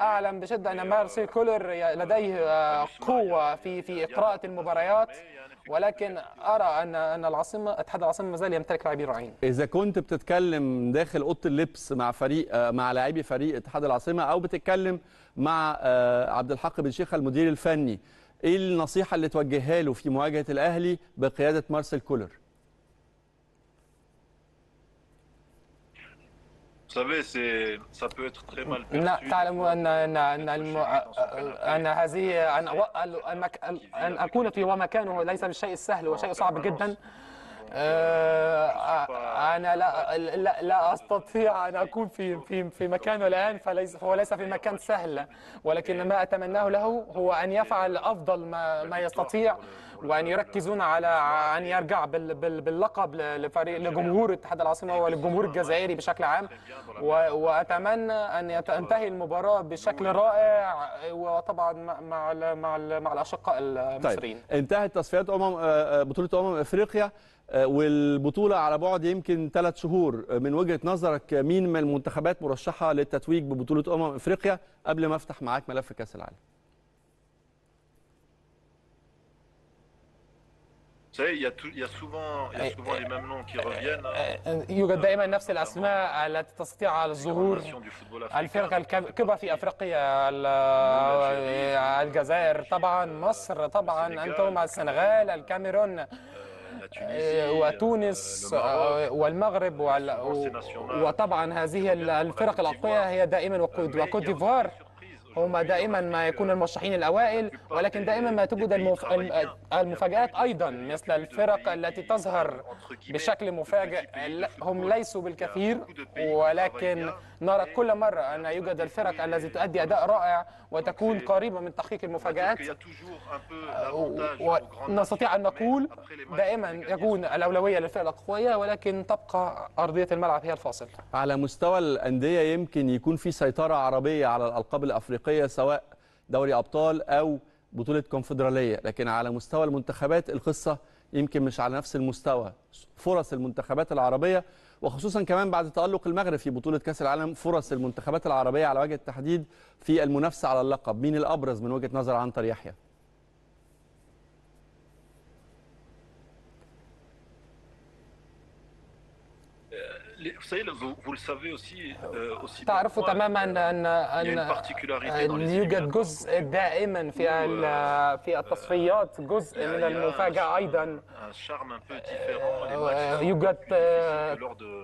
أعلم بشدة أن مارسيل كولر لديه آه، قوة في في إقراءة المباريات ولكن ارى ان ان العاصمه اتحاد العاصمه ما زال يمتلك لاعبين رائعين اذا كنت بتتكلم داخل اوضه اللبس مع فريق مع لاعبي فريق اتحاد العاصمه او بتتكلم مع آه، عبد الحق بن شيخه المدير الفني ايه النصيحه اللي توجهها له في مواجهه الاهلي بقياده مارسيل كولر لا تعلم أن أن أن أن هذه أن أن أكون في ومكانه ليس بالشيء السهل وشيء صعب جدا. أنا لا لا لا أستطيع أن أكون في في في مكانه الآن فليس هو ليس في مكان سهل ولكن ما أتمناه له هو أن يفعل أفضل ما ما يستطيع وان يركزون على ان يرجع باللقب لفريق لجمهور اتحاد العاصمه وللجمهور الجزائري بشكل عام واتمنى ان تنتهي المباراه بشكل رائع وطبعا مع الـ مع الـ مع الاشقاء المصريين طيب. انتهت تصفيات امم آه، آه، بطوله امم افريقيا آه، والبطولة على بعد يمكن ثلاث شهور من وجهة نظرك مين من المنتخبات مرشحة للتتويج ببطولة أمم إفريقيا قبل ما أفتح معاك ملف كأس العالم savez, il y, y a souvent, y a eh, souvent les mêmes noms qui eh, reviennent. يوجد دائما نفس الأسماء التي تستطيع الظهور الفرق الكبرى في أفريقيا الجزائر طبعا مصر طبعا أنتم السنغال الكاميرون وتونس والمغرب وطبعا هذه الفرق الأقوياء هي دائما وكوت ديفوار هم دائما ما يكون المرشحين الأوائل ولكن دائما ما توجد المف... المفاجآت أيضا مثل الفرق التي تظهر بشكل مفاجئ هم ليسوا بالكثير ولكن نرى كل مرة أن يوجد الفرق التي تؤدي أداء رائع وتكون قريبة من تحقيق المفاجآت ونستطيع أن نقول دائما يكون الأولوية للفرق القويه ولكن تبقى أرضية الملعب هي الفاصل على مستوى الأندية يمكن يكون في سيطرة عربية على الألقاب الأفريقية افريقيه سواء دوري ابطال او بطوله كونفدراليه لكن على مستوى المنتخبات القصه يمكن مش على نفس المستوى فرص المنتخبات العربيه وخصوصا كمان بعد تألق المغرب في بطولة كأس العالم فرص المنتخبات العربية على وجه التحديد في المنافسة على اللقب مين الأبرز من وجهة نظر عنتر يحيى تعرف euh, تعرفوا تماما euh, ان ان يوجد جزء دائما في euh, في التصفيات جزء من المفاجاه ايضا يوجد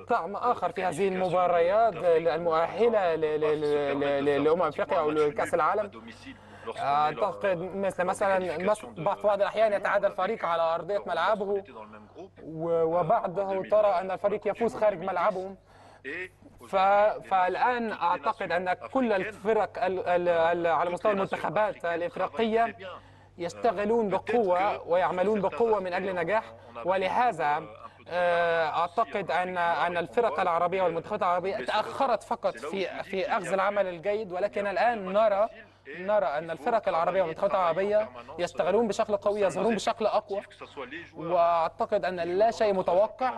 طعم اخر في هذه المباريات المؤهله لامم افريقيا او لكاس العالم اعتقد آه، مثل مثلا بعض الاحيان يتعادى الفريق على ارضيه ملعبه وبعضه ترى ان الفريق يفوز خارج ملعبه ف... فالان اعتقد ان كل الفرق ال... ال... على مستوى المنتخبات الافريقيه يشتغلون آه، بقوه ويعملون بقوه من اجل النجاح ولهذا آه، اعتقد ان ان الفرق العربيه والمنتخبات العربيه تاخرت فقط في في اخذ العمل الجيد ولكن الان نرى نرى أن الفرق العربية والمنتخبات العربية يستغلون بشكل قوي يظهرون بشكل أقوى وأعتقد أن لا شيء متوقع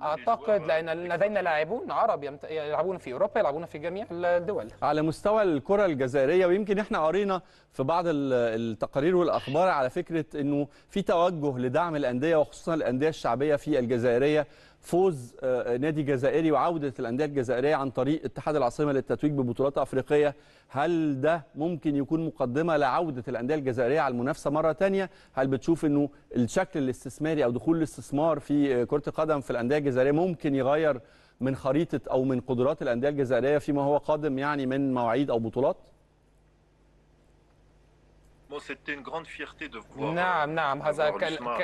أعتقد لأن لدينا لاعبون عرب يلعبون في أوروبا يلعبون في جميع الدول على مستوى الكرة الجزائرية ويمكن إحنا قرينا في بعض التقارير والأخبار على فكرة أنه في توجه لدعم الأندية وخصوصا الأندية الشعبية في الجزائرية فوز آه، نادي جزائري وعوده الانديه الجزائريه عن طريق اتحاد العاصمه للتتويج ببطولات افريقيه هل ده ممكن يكون مقدمه لعوده الانديه الجزائريه على المنافسه مره ثانيه هل بتشوف انه الشكل الاستثماري او دخول الاستثمار في آه، كره القدم في الانديه الجزائريه ممكن يغير من خريطه او من قدرات الانديه الجزائريه فيما هو قادم يعني من مواعيد او بطولات نعم euh, نعم هذا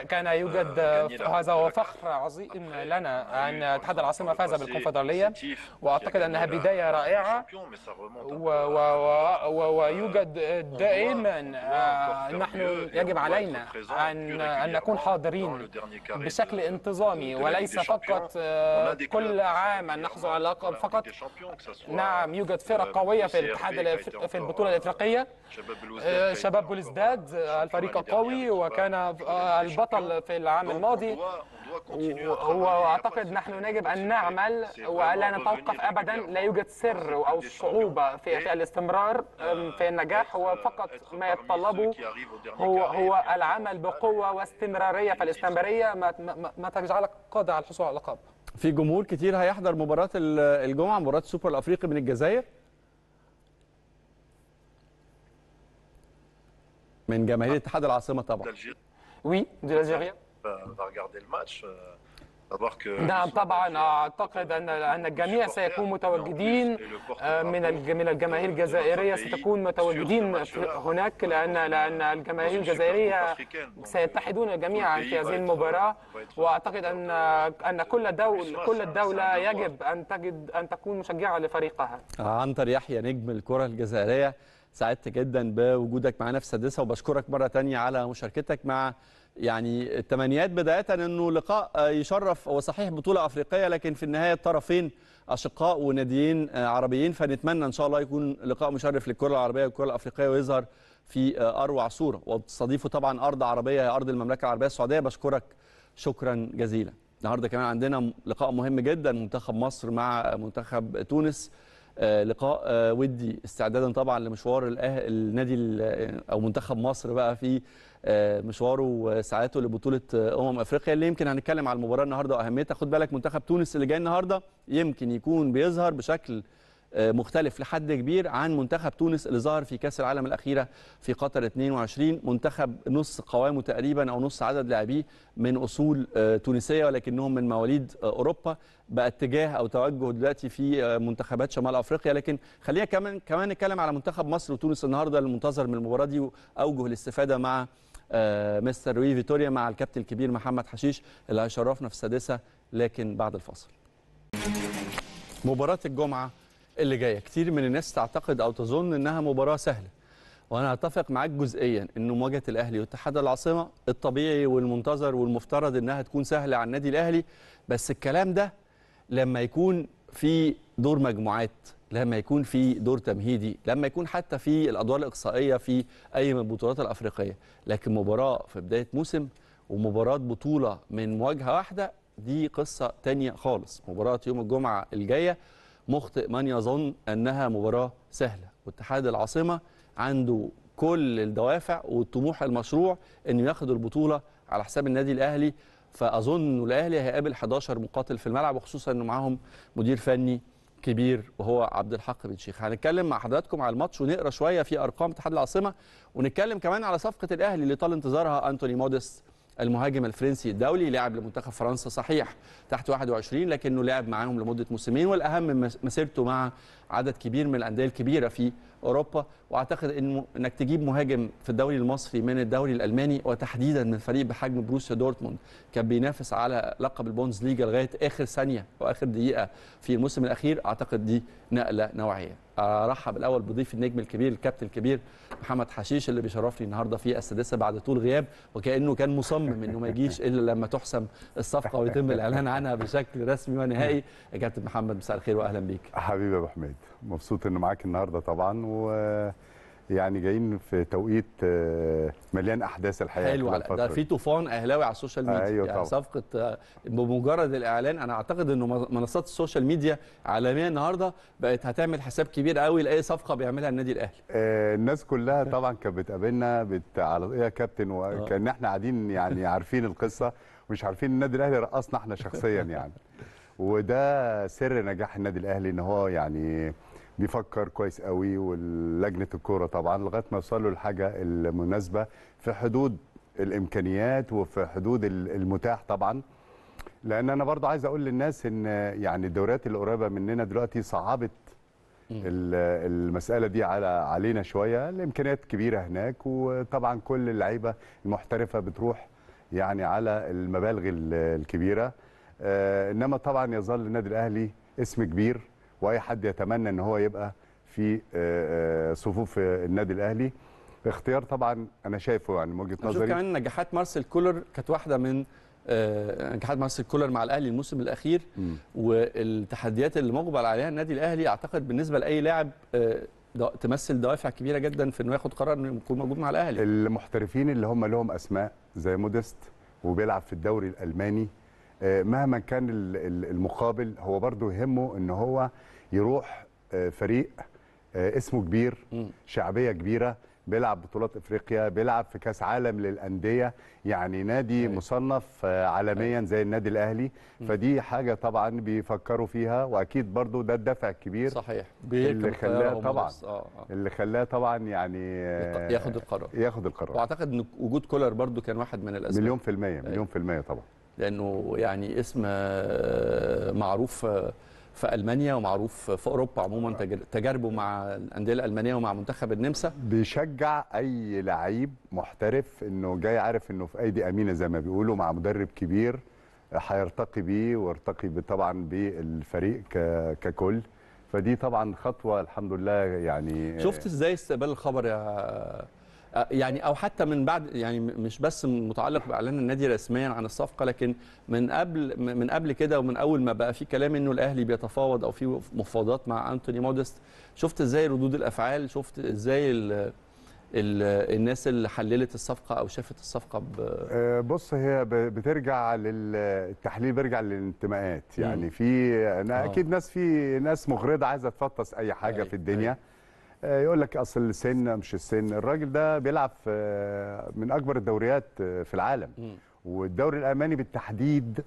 كان euh, يوجد هذا هو فخر عظيم لنا ان اتحاد العاصمه فاز بالكونفدراليه واعتقد انها بدايه رائعه euh, ويوجد دائما آه، نحن يجب علينا ان ان نكون حاضرين بشكل انتظامي وليس فقط آه، كل عام ان نحظى اللقب فقط نعم يوجد فرق قويه في الاتحاد في البطوله الافريقيه شباب ليفربول ازداد الفريق قوي وكان البطل في العام الماضي واعتقد نحن يجب ان نعمل والا نتوقف ابدا لا يوجد سر او صعوبه في الاستمرار في النجاح وفقط ما يتطلبه هو هو العمل بقوه واستمراريه فالاستمراريه ما, ما, ما تجعلك قادر على الحصول على اللقب في جمهور كتير هيحضر مباراه الجمعه مباراه السوبر الافريقي من الجزائر من جماهير اتحاد العاصمة طبعا وي de l'Algérien. Euh, نعم طبعا اعتقد ان ان الجميع سيكون متواجدين آه، من من الجماهير الجزائريه ستكون متواجدين هناك لان لان الجماهير الجزائريه euh, سيتحدون جميعا في هذه المباراه واعتقد ان ان euh, كل دول كل الدوله يجب ان تجد ان تكون مشجعه لفريقها. آه، عنتر يحيى نجم الكره الجزائريه سعدت جدا بوجودك معانا في السادسه وبشكرك مره ثانيه على مشاركتك مع يعني التمنيات بدايه انه لقاء يشرف هو صحيح بطوله افريقيه لكن في النهايه الطرفين اشقاء وناديين عربيين فنتمنى ان شاء الله يكون لقاء مشرف للكره العربيه والكره الافريقيه ويظهر في اروع صوره وتستضيفه طبعا ارض عربيه هي ارض المملكه العربيه السعوديه بشكرك شكرا جزيلا النهارده كمان عندنا لقاء مهم جدا منتخب مصر مع منتخب تونس آه، لقاء آه، ودي استعدادا طبعا لمشوار النادي آه، او منتخب مصر بقى في مشواره وساعاته لبطوله امم افريقيا اللي يمكن هنتكلم على المباراه النهارده واهميتها خد بالك منتخب تونس اللي جاي النهارده يمكن يكون بيظهر بشكل آه، مختلف لحد كبير عن منتخب تونس اللي ظهر في كاس العالم الاخيره في قطر 22 منتخب نص قوامه تقريبا او نص عدد لاعبيه من اصول آه، تونسيه ولكنهم من مواليد آه، اوروبا بقى اتجاه او توجه دلوقتي في منتخبات شمال افريقيا لكن خلينا كمان كمان نتكلم على منتخب مصر وتونس النهارده المنتظر من المباراه دي واوجه الاستفاده مع مستر روي فيتوريا مع الكابتن الكبير محمد حشيش اللي هيشرفنا في السادسه لكن بعد الفاصل مباراه الجمعه اللي جايه كتير من الناس تعتقد او تظن انها مباراه سهله وانا اتفق معاك جزئيا ان مواجهه الاهلي واتحاد العاصمه الطبيعي والمنتظر والمفترض انها تكون سهله على النادي الاهلي بس الكلام ده لما يكون في دور مجموعات لما يكون في دور تمهيدي لما يكون حتى في الادوار الاقصائيه في اي من البطولات الافريقيه لكن مباراه في بدايه موسم ومباراه بطوله من مواجهه واحده دي قصه تانية خالص مباراه يوم الجمعه الجايه مخطئ من يظن أنها مباراة سهلة واتحاد العاصمة عنده كل الدوافع والطموح المشروع أنه ياخد البطولة على حساب النادي الأهلي فأظن الأهلي هيقابل 11 مقاتل في الملعب وخصوصا أنه معاهم مدير فني كبير وهو عبد الحق بن شيخ هنتكلم مع حضراتكم على الماتش ونقرا شويه في ارقام اتحاد العاصمه ونتكلم كمان على صفقه الاهلي اللي طال انتظارها انتوني موديس المهاجم الفرنسي الدولي لاعب لمنتخب فرنسا صحيح تحت 21 لكنه لعب معاهم لمده موسمين والاهم مسيرته مع عدد كبير من الانديه الكبيره في اوروبا واعتقد انه انك تجيب مهاجم في الدوري المصري من الدوري الالماني وتحديدا من فريق بحجم بروسيا دورتموند كان بينافس على لقب البونز ليجا لغايه اخر ثانيه واخر دقيقه في الموسم الاخير اعتقد دي نقله نوعيه ارحب الاول بضيف النجم الكبير الكابتن الكبير محمد حشيش اللي بيشرفني النهارده في السادسه بعد طول غياب وكانه كان مصمم انه ما يجيش الا لما تحسم الصفقه ويتم الاعلان عنها بشكل رسمي ونهائي يا [LAUGHS] كابتن محمد مساء الخير واهلا بيك حبيبي يا ابو حميد مبسوط ان معاك النهارده طبعا ويعني جايين في توقيت آه، مليان احداث الحقيقه حلو على ده في طوفان اهلاوي على السوشيال ميديا أيوة يعني طبعا. صفقه آه، بمجرد الاعلان انا اعتقد انه منصات السوشيال ميديا عالميا النهارده بقت هتعمل حساب كبير قوي لاي صفقه بيعملها النادي الاهلي آه الناس كلها [LAUGHS] طبعا كانت بتقابلنا بت... على ايه يا كابتن وكان آه. احنا قاعدين يعني [LAUGHS] عارفين القصه ومش عارفين النادي الاهلي رقصنا احنا شخصيا يعني وده سر نجاح النادي الاهلي ان هو يعني بيفكر كويس قوي ولجنه الكوره طبعا لغايه ما يوصلوا للحاجه المناسبه في حدود الامكانيات وفي حدود المتاح طبعا لان انا برضو عايز اقول للناس ان يعني الدوريات القريبه مننا دلوقتي صعبت المساله دي على علينا شويه الامكانيات كبيره هناك وطبعا كل اللعيبه المحترفه بتروح يعني على المبالغ الكبيره آه، انما طبعا يظل النادي الاهلي اسم كبير واي حد يتمنى ان هو يبقى في آه، آه، صفوف النادي الاهلي اختيار طبعا انا شايفه يعني من وجهه نظري كمان نجاحات مارسيل كولر كانت واحده من آه، نجاحات مارسيل كولر مع الاهلي الموسم الاخير م. والتحديات اللي مقبل عليها النادي الاهلي اعتقد بالنسبه لاي لاعب تمثل دوافع كبيره جدا في انه ياخد قرار انه يكون موجود مع الاهلي المحترفين اللي هم لهم اسماء زي موديست وبيلعب في الدوري الالماني مهما كان المقابل هو برضه يهمه ان هو يروح آه، فريق آه، اسمه كبير شعبيه كبيره بيلعب بطولات افريقيا بيلعب في كاس عالم للانديه يعني نادي أيه. مصنف آه، عالميا أيوة. زي النادي الاهلي فدي حاجه طبعا بيفكروا فيها واكيد برضو ده الدفع الكبير صحيح اللي خلاه طبعا آه. اللي خلاه طبعا يعني ياخد القرار ياخد القرار واعتقد ان وجود كولر برضو كان واحد من الاسباب مليون في الميه أيوة. مليون أيه. في الميه طبعا لانه يعني اسم معروف في المانيا ومعروف في اوروبا عموما تجاربه مع الانديه الالمانيه ومع منتخب النمسا بيشجع اي لعيب محترف انه جاي عارف انه في ايدي امينه زي ما بيقولوا مع مدرب كبير هيرتقي بيه وارتقي طبعا بالفريق ككل فدي طبعا خطوه الحمد لله يعني شفت ازاي استقبال الخبر يا آه، يعني او حتى من بعد يعني مش بس متعلق باعلان النادي رسميا عن الصفقه لكن من قبل من قبل كده ومن اول ما بقى في كلام انه الاهلي بيتفاوض او في مفاوضات مع انتوني مودست شفت ازاي ردود الافعال شفت ازاي الـ الـ الناس اللي حللت الصفقه او شافت الصفقه آه، بص هي بترجع للتحليل بيرجع للانتماءات يعني في انا آه. اكيد ناس في ناس مغرضه عايزه تفطس اي حاجه في الدنيا أي. آه، يقول لك اصل السن مش السن الراجل ده بيلعب في آه، من اكبر الدوريات آه، في العالم والدوري الالماني بالتحديد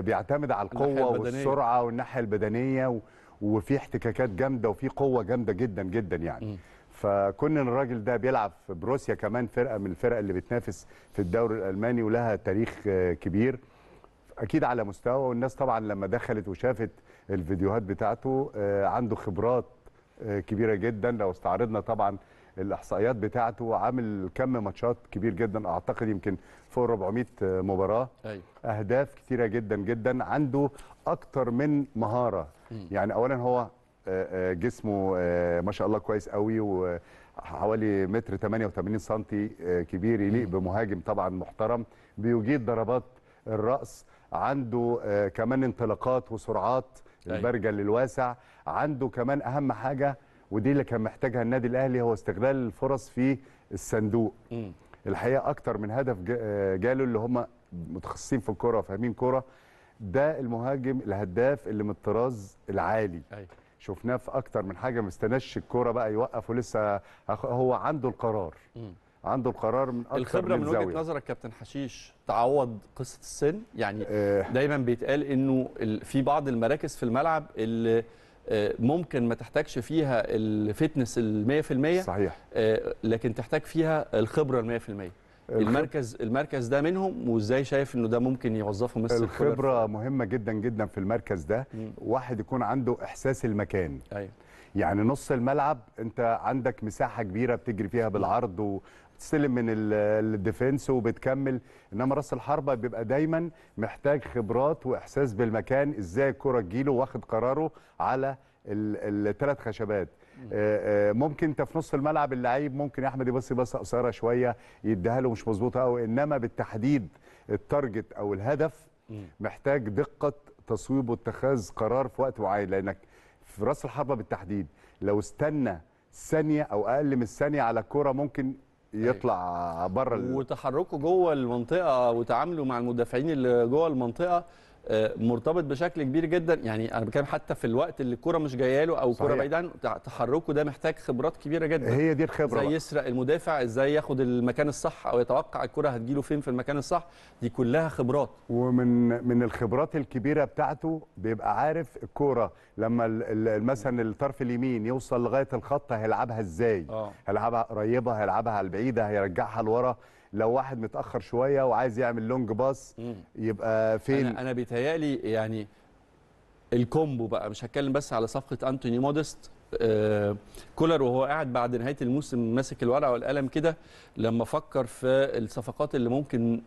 بيعتمد على القوه والسرعه والناحيه البدنيه وفي احتكاكات جامده وفي قوه جامده جدا جدا يعني فكون ان الراجل ده بيلعب في بروسيا كمان فرقه من الفرق اللي بتنافس في الدوري الالماني ولها تاريخ كبير اكيد على مستوى والناس طبعا لما دخلت وشافت الفيديوهات بتاعته عنده خبرات كبيره جدا لو استعرضنا طبعا الاحصائيات بتاعته عامل كم ماتشات كبير جدا اعتقد يمكن فوق 400 مباراه أيوة. اهداف كثيره جدا جدا عنده اكتر من مهاره م. يعني اولا هو آه، آه، جسمه آه، ما شاء الله كويس قوي وحوالي متر 88 سم كبير يليق بمهاجم طبعا محترم بيجيد ضربات الراس عنده كمان انطلاقات وسرعات أيوه. البرجل الواسع عنده كمان اهم حاجه ودي اللي كان محتاجها النادي الاهلي هو استغلال الفرص في الصندوق الحقيقه اكتر من هدف آه، جاله اللي هم متخصصين في الكره فاهمين كره ده المهاجم الهداف اللي من الطراز العالي أي. شفناه في اكتر من حاجه ما استناش الكوره بقى يوقف ولسه هو عنده القرار م. عنده القرار من اكتر الخبره من, من وجهه نظرك كابتن حشيش تعوض قصه السن يعني أه دايما بيتقال انه في بعض المراكز في الملعب اللي آه، ممكن ما تحتاجش فيها الفتنس ال 100% صحيح آه، لكن تحتاج فيها الخبره ال 100% المركز المركز ده منهم وازاي شايف انه ده ممكن يوظفه مثل الخبره مهمه جدا جدا في المركز ده م. واحد يكون عنده احساس المكان ايوه يعني نص الملعب انت عندك مساحه كبيره بتجري فيها بالعرض بتستلم من الديفنس وبتكمل انما راس الحربه بيبقى دايما محتاج خبرات واحساس بالمكان ازاي الكره تجيله واخد قراره على الثلاث خشبات آه، آه، ممكن انت في نص الملعب اللعيب ممكن يا احمد يبص بصه قصيره شويه يديها له مش مظبوطه قوي انما بالتحديد التارجت او الهدف محتاج دقه تصويب واتخاذ قرار في وقت معين لانك في راس الحربه بالتحديد لو استنى ثانيه او اقل من الثانيه على الكوره ممكن أيوة. يطلع بره وتحركه جوه المنطقه وتعامله مع المدافعين اللي جوه المنطقه مرتبط بشكل كبير جدا يعني انا بتكلم حتى في الوقت اللي الكوره مش جايه له او الكوره عنه تحركه ده محتاج خبرات كبيره جدا هي دي الخبره ازاي يسرق المدافع ازاي ياخد المكان الصح او يتوقع الكوره هتجيله فين في المكان الصح دي كلها خبرات ومن من الخبرات الكبيره بتاعته بيبقى عارف الكوره لما مثلا الطرف اليمين يوصل لغايه الخط هيلعبها ازاي آه. هيلعبها قريبه هيلعبها على البعيده هيرجعها لورا لو واحد متاخر شويه وعايز يعمل لونج باص يبقى فين انا, أنا بيتهيالي يعني الكومبو بقى مش هتكلم بس على صفقه انتوني مودست آه كولر وهو قاعد بعد نهايه الموسم ماسك الورقه والقلم كده لما فكر في الصفقات اللي ممكن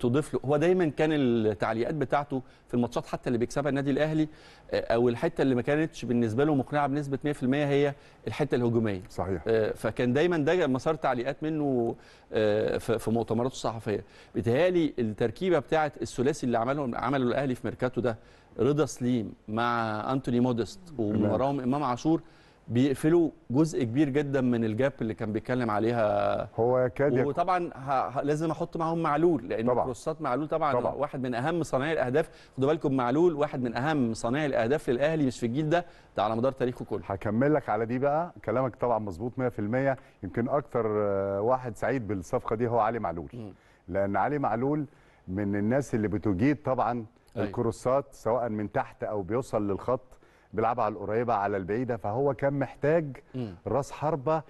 تضيف له هو دايما كان التعليقات بتاعته في الماتشات حتى اللي بيكسبها النادي الاهلي آه، او الحته اللي ما كانتش بالنسبه له مقنعه بنسبه 100% هي الحته الهجوميه صحيح آه، فكان دايما ده مسار تعليقات منه آه، في مؤتمراته الصحفيه بيتهيألي التركيبه بتاعه الثلاثي اللي عمله عمله الاهلي في ميركاتو ده رضا سليم مع انتوني مودست ومن وراهم امام عاشور بيقفلوا جزء كبير جدا من الجاب اللي كان بيتكلم عليها هو كاد وطبعا لازم احط معاهم معلول لان كروسات معلول طبعا, طبعا واحد من اهم صنايع الاهداف خدوا بالكم معلول واحد من اهم صنايع الاهداف للاهلي مش في الجيل ده ده على مدار تاريخه كله هكمل لك على دي بقى كلامك طبعا مظبوط 100% يمكن اكتر آه، واحد سعيد بالصفقه دي هو علي معلول م. لان علي معلول من الناس اللي بتجيد طبعا أيوه. الكروسات سواء من تحت او بيوصل للخط بيلعبها على القريبه على البعيده فهو كان محتاج راس حربه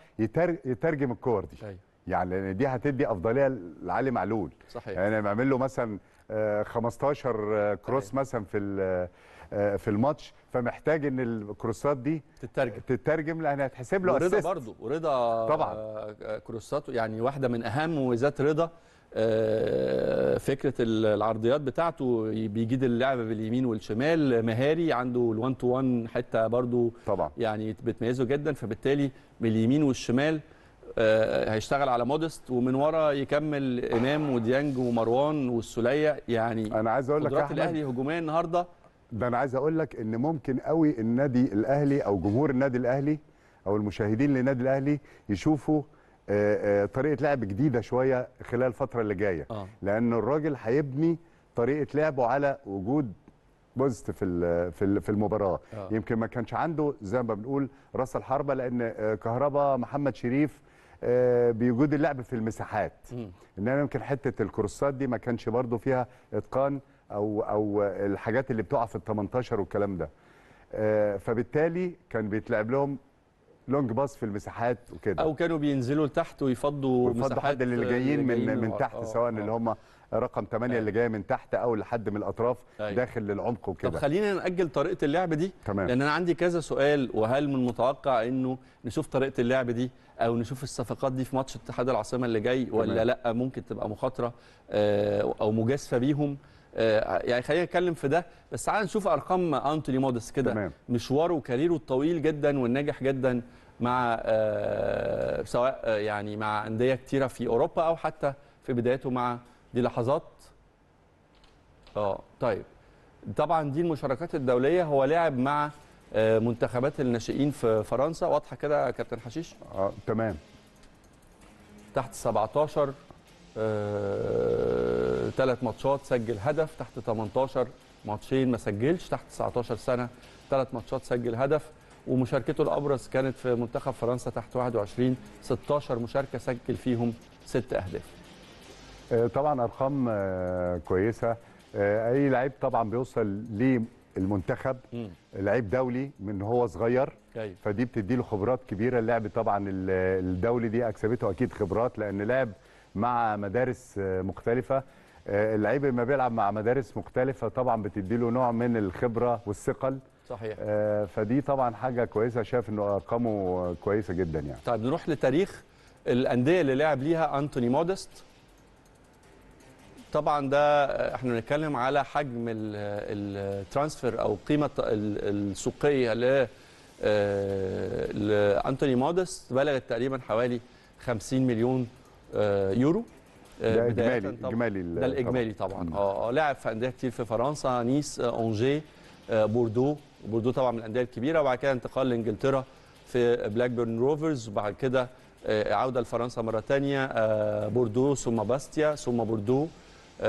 يترجم الكور دي أيوة. يعني دي هتدي افضليه لعلي معلول صحيح يعني انا بعمل له مثلا 15 آه، كروس أيوة. مثلا في آه، في الماتش فمحتاج ان الكروسات دي تترجم تترجم لان هتحسب له اسيست ورضا برضه ورضا طبعا آه، كروساته يعني واحده من اهم مميزات رضا آه، فكره العرضيات بتاعته بيجيد اللعب باليمين والشمال مهاري عنده ال1 تو 1 حته برضو طبعا يعني بتميزه جدا فبالتالي من اليمين والشمال آه، هيشتغل على مودست ومن ورا يكمل امام وديانج ومروان والسوليه يعني انا عايز اقول لك الاهلي هجوميا النهارده ده انا عايز اقول لك ان ممكن قوي النادي الاهلي او جمهور النادي الاهلي او المشاهدين للنادي الاهلي يشوفوا آه، آه، طريقه لعب جديده شويه خلال الفتره اللي جايه آه. لان الراجل هيبني طريقه لعبه على وجود بوزت في في المباراه آه. يمكن ما كانش عنده زي ما بنقول راس الحربه لان آه، كهربا محمد شريف بيجود اللعب في المساحات انما يمكن حته الكروسات دي ما كانش برضو فيها اتقان او او الحاجات اللي بتقع في ال 18 والكلام ده فبالتالي كان بيتلعب لهم لونج باص في المساحات وكده او كانوا بينزلوا لتحت ويفضوا مساحات حد اللي جايين من من آه، تحت أوه. سواء أوه. اللي هم رقم 8 اللي جايه من تحت او لحد من الاطراف أيوه. داخل للعمق وكده طب خلينا ناجل طريقه اللعب دي تمام. لان انا عندي كذا سؤال وهل من المتوقع انه نشوف طريقه اللعب دي او نشوف الصفقات دي في ماتش اتحاد العاصمه اللي جاي ولا تمام. لا ممكن تبقى مخاطره آه، او مجازفه بيهم آه، يعني خلينا نتكلم في ده بس تعال نشوف ارقام انتوني موديس كده مشواره وكاريره الطويل جدا والناجح جدا مع آه، سواء آه، يعني مع انديه كتيره في اوروبا او حتى في بدايته مع دي لحظات اه طيب طبعا دي المشاركات الدوليه هو لعب مع منتخبات الناشئين في فرنسا واضحه كده يا كابتن حشيش اه تمام تحت 17 آه ثلاث ماتشات سجل هدف تحت 18 ماتشين ما سجلش تحت 19 سنه ثلاث ماتشات سجل هدف ومشاركته الابرز كانت في منتخب فرنسا تحت 21 16 مشاركه سجل فيهم ست اهداف آه، طبعا ارقام آه، كويسه آه، اي لعيب طبعا بيوصل للمنتخب لعيب دولي من هو صغير أيوه. فدي بتدي له خبرات كبيره اللعب طبعا الدولي دي اكسبته اكيد خبرات لان لعب مع مدارس مختلفه آه، اللعيب لما بيلعب مع مدارس مختلفه طبعا بتدي له نوع من الخبره والثقل صحيح آه، فدي طبعا حاجه كويسه شايف انه ارقامه كويسه جدا يعني طيب نروح لتاريخ الانديه اللي لعب ليها انتوني مودست طبعا ده آه، احنا بنتكلم على حجم الترانسفير او القيمه السوقيه ل لانتوني مودست بلغت تقريبا حوالي 50 مليون يورو آه، ده اجمالي اجمالي ده الاجمالي طبعا اه, آه، لعب في انديه كتير في فرنسا نيس آه، اونجي بوردو بوردو طبعا من الانديه الكبيره وبعد كده انتقال لانجلترا في بلاك بيرن روفرز وبعد كده عوده لفرنسا مره ثانيه بوردو ثم باستيا ثم بوردو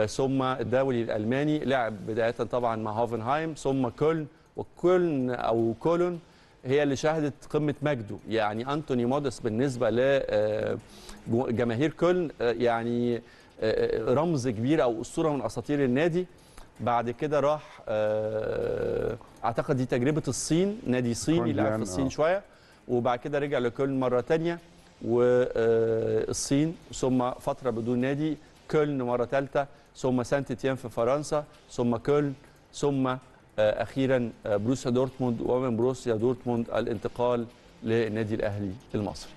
ثم الدوري الالماني لعب بدايه طبعا مع هوفنهايم ثم كولن وكولن او كولن هي اللي شهدت قمه مجده يعني انتوني مودس بالنسبه ل جماهير كل آه، يعني آه، آه، رمز كبير او اسطوره من اساطير النادي بعد كده راح اعتقد دي تجربه الصين نادي صيني لعب في الصين شويه وبعد كده رجع لكل مره ثانيه والصين ثم فتره بدون نادي كولن مره ثالثه ثم سانت تيان في فرنسا ثم كولن ثم اخيرا بروسيا دورتموند ومن بروسيا دورتموند الانتقال للنادي الاهلي المصري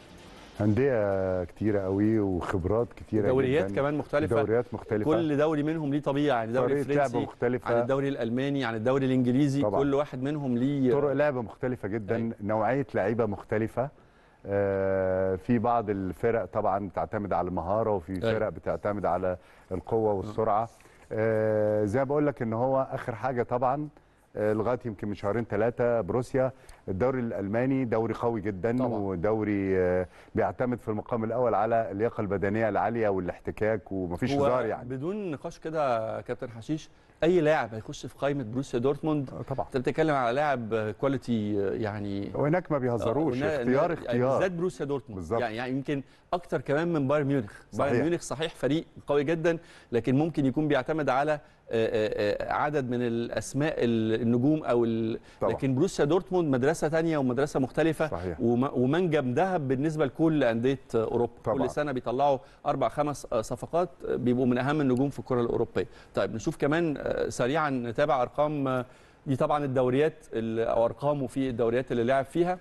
انديه كتيره قوي وخبرات كتيره دوريات كمان مختلفه دوريات مختلفه كل دوري منهم ليه طبيعه يعني الدوري الفرنسي مختلفة عن الدوري الالماني عن الدوري الانجليزي طبعا. كل واحد منهم ليه طرق لعبه مختلفه جدا أي. أيوة. نوعيه لعيبه مختلفه آه، في بعض الفرق طبعا بتعتمد على المهاره وفي أيوة. فرق بتعتمد على القوه والسرعه آه، زي ما بقول لك ان هو اخر حاجه طبعا آه، لغايه يمكن من شهرين ثلاثه بروسيا الدوري الالماني دوري قوي جدا طبعا. ودوري آه، بيعتمد في المقام الاول على اللياقه البدنيه العاليه والاحتكاك ومفيش هزار يعني بدون نقاش كده كابتن حشيش اي لاعب هيخش في قائمه بروسيا دورتموند آه، طبعا انت بتتكلم على لاعب كواليتي آه، يعني هناك ما بيهزروش آه، اختيار يعني اختيار بالذات بروسيا دورتموند بالزبط. يعني يعني يمكن اكتر كمان من بايرن ميونخ بايرن ميونخ صحيح فريق قوي جدا لكن ممكن يكون بيعتمد على عدد من الاسماء النجوم او ال... طبعا. لكن بروسيا دورتموند مدرسه ثانيه ومدرسه مختلفه صحيح. ومنجم ذهب بالنسبه لكل انديه اوروبا طبعا. كل سنه بيطلعوا اربع خمس صفقات بيبقوا من اهم النجوم في الكره الاوروبيه طيب نشوف كمان سريعا نتابع ارقام دي طبعا الدوريات او ارقامه في الدوريات اللي لعب فيها